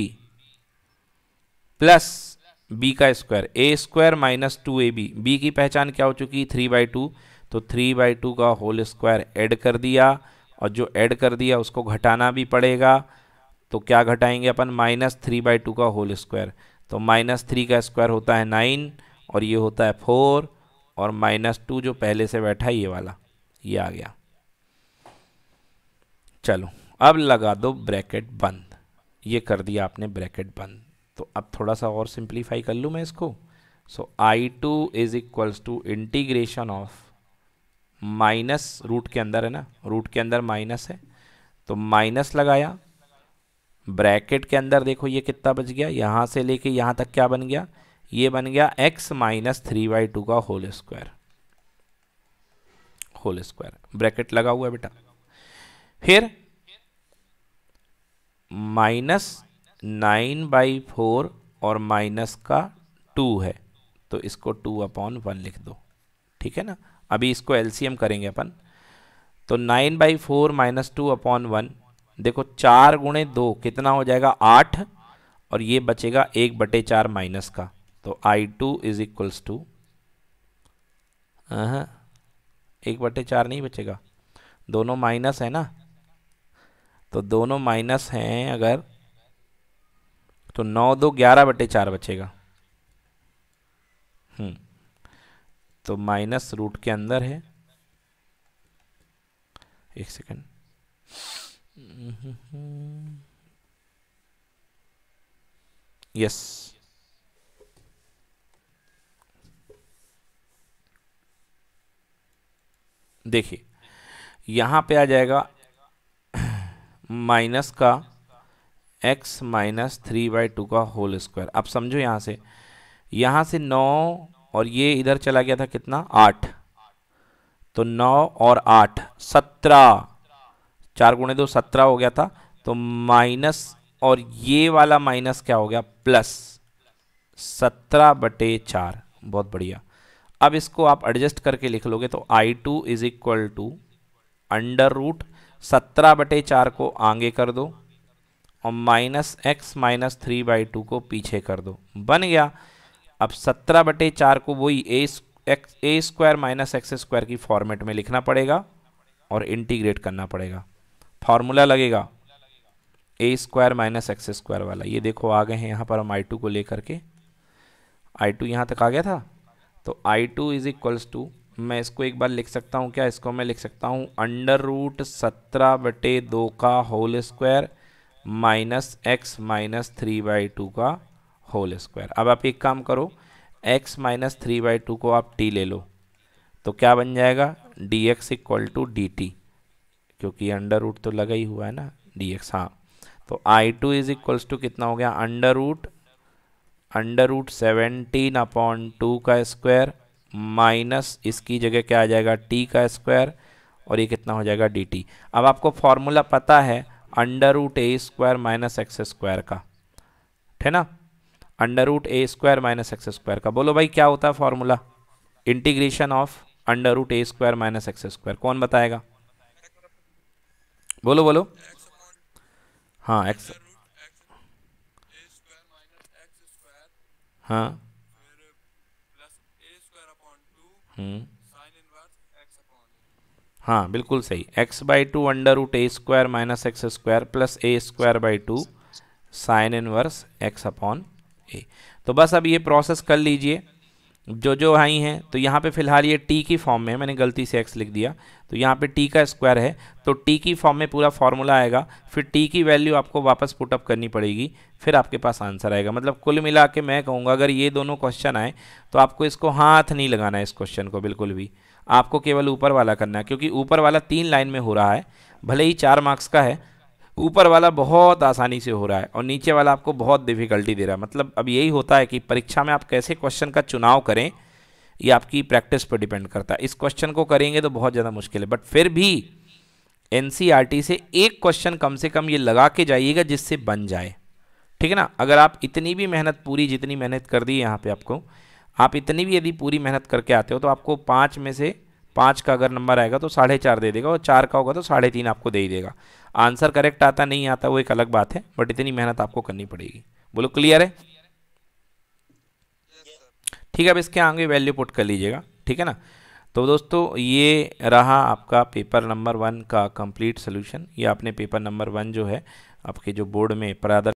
plus b का square a square minus two a b b की पहचान क्या हो चुकी थ्री बाई टू तो थ्री बाई टू का होल स्क्वायर एड कर दिया और जो ऐड कर दिया उसको घटाना भी पड़ेगा तो क्या घटाएंगे अपन माइनस थ्री बाई टू का होल स्क्वायर तो माइनस थ्री का स्क्वायर होता है नाइन और ये होता है फोर और माइनस टू जो पहले से बैठा ये वाला ये आ गया चलो अब लगा दो ब्रैकेट बंद ये कर दिया आपने ब्रैकेट बंद तो अब थोड़ा सा और सिंप्लीफाई कर लूँ मैं इसको so I two is equals to integration of minus root के अंदर है ना रूट के अंदर माइनस है तो माइनस लगाया ब्रैकेट के अंदर देखो ये कितना बच गया यहाँ से लेके यहाँ तक क्या बन गया ये बन गया x minus three by two का whole square whole square bracket लगा हुआ है बेटा फिर माइनस नाइन बाई फोर और माइनस का टू है तो इसको टू अपॉन वन लिख दो ठीक है ना अभी इसको एल करेंगे अपन तो nine by four minus two upon one देखो चार गुणे दो कितना हो जाएगा आठ और ये बचेगा एक बटे चार माइनस का तो I two is equals to एक बटे चार नहीं बचेगा दोनों माइनस है ना तो दोनों माइनस हैं अगर तो नौ दो ग्यारह बटे चार बचेगा तो माइनस रूट के अंदर है एक सेकेंड यस देखिए यहां पे आ जाएगा माइनस का x minus three by two का होल स्क्वायर अब समझो यहां से यहां से नौ और ये इधर चला गया था कितना आठ तो नौ और आठ सत्रह चार गुणे दो सत्रह हो गया था तो माइनस और ये वाला माइनस क्या हो गया प्लस सत्रह बटे चार बहुत बढ़िया अब इसको आप एडजस्ट करके लिख लोगे तो I two is equal to under root सत्रह बटे चार को आगे कर दो और minus x minus three by two को पीछे कर दो बन गया अब सत्रह बटे चार को वही a x a square minus x square की फॉर्मेट में लिखना पड़ेगा और इंटीग्रेट करना पड़ेगा फॉर्मूला लगेगा a square minus x square वाला ये देखो आ गए हैं यहाँ पर हम आई टू को लेकर के आई टू यहाँ तक आ गया था तो I two is equals to मैं इसको एक बार लिख सकता हूँ क्या इसको मैं लिख सकता हूँ अंडर रूट सत्रह बटे दो का whole square minus x minus three by two का होल स्क्वायर अब आप एक काम करो x minus three by two को आप टी ले लो तो क्या बन जाएगा d x equal to d t क्योंकि अंडर रूट तो लगा ही हुआ है ना डी एक्स हाँ तो I two is equals to कितना हो गया under root under root seventeen upon two का स्क्वायर माइनस इसकी जगह क्या आ जाएगा टी का स्क्वायर और ये कितना हो जाएगा डी टी अब आपको फॉर्मूला पता है under root a square minus x square का है ना under root a square minus x square का बोलो भाई क्या होता है formula integration of under root a square minus x square कौन बताएगा बोलो बोलो हाँ एक्स हाँ हम्म। हाँ बिल्कुल सही x by two under root a square minus x square plus a square by two sine inverse x upon a तो बस अब ये प्रोसेस कर लीजिए जो जो आई हैं तो यहाँ पे फिलहाल ये टी की फॉर्म में है मैंने गलती से एक्स लिख दिया तो यहाँ पे टी का स्क्वायर है तो टी की फॉर्म में पूरा फॉर्मूला आएगा फिर टी की वैल्यू आपको वापस पुटअप करनी पड़ेगी फिर आपके पास आंसर आएगा मतलब कुल मिला के मैं कहूँगा अगर ये दोनों क्वेश्चन आए तो आपको इसको हाथ नहीं लगाना है इस क्वेश्चन को बिल्कुल भी आपको केवल ऊपर वाला करना है क्योंकि ऊपर वाला तीन लाइन में हो रहा है भले ही चार मार्क्स का है ऊपर वाला बहुत आसानी से हो रहा है और नीचे वाला आपको बहुत डिफ़िकल्टी दे रहा है मतलब अब यही होता है कि परीक्षा में आप कैसे क्वेश्चन का चुनाव करें ये आपकी प्रैक्टिस पर डिपेंड करता है इस क्वेश्चन को करेंगे तो बहुत ज़्यादा मुश्किल है बट फिर भी एन e से एक क्वेश्चन कम से कम ये लगा के जाइएगा जिससे बन जाए ठीक है ना अगर आप इतनी भी मेहनत पूरी जितनी मेहनत कर दी यहाँ पे आपको आप इतनी भी यदि पूरी मेहनत करके आते हो तो आपको पाँच में से पाँच का अगर नंबर आएगा तो साढ़े चार दे देगा और चार का होगा तो साढ़े तीन आपको दे ही देगा आंसर करेक्ट आता नहीं आता वो एक अलग बात है बट इतनी मेहनत आपको करनी पड़ेगी बोलो क्लियर है ठीक है अब इसके आगे वैल्यू पुट कर लीजिएगा ठीक है ना तो दोस्तों ये रहा आपका पेपर नंबर वन का कंप्लीट सोल्यूशन ये आपने पेपर नंबर वन जो है आपके जो बोर्ड में प्रादर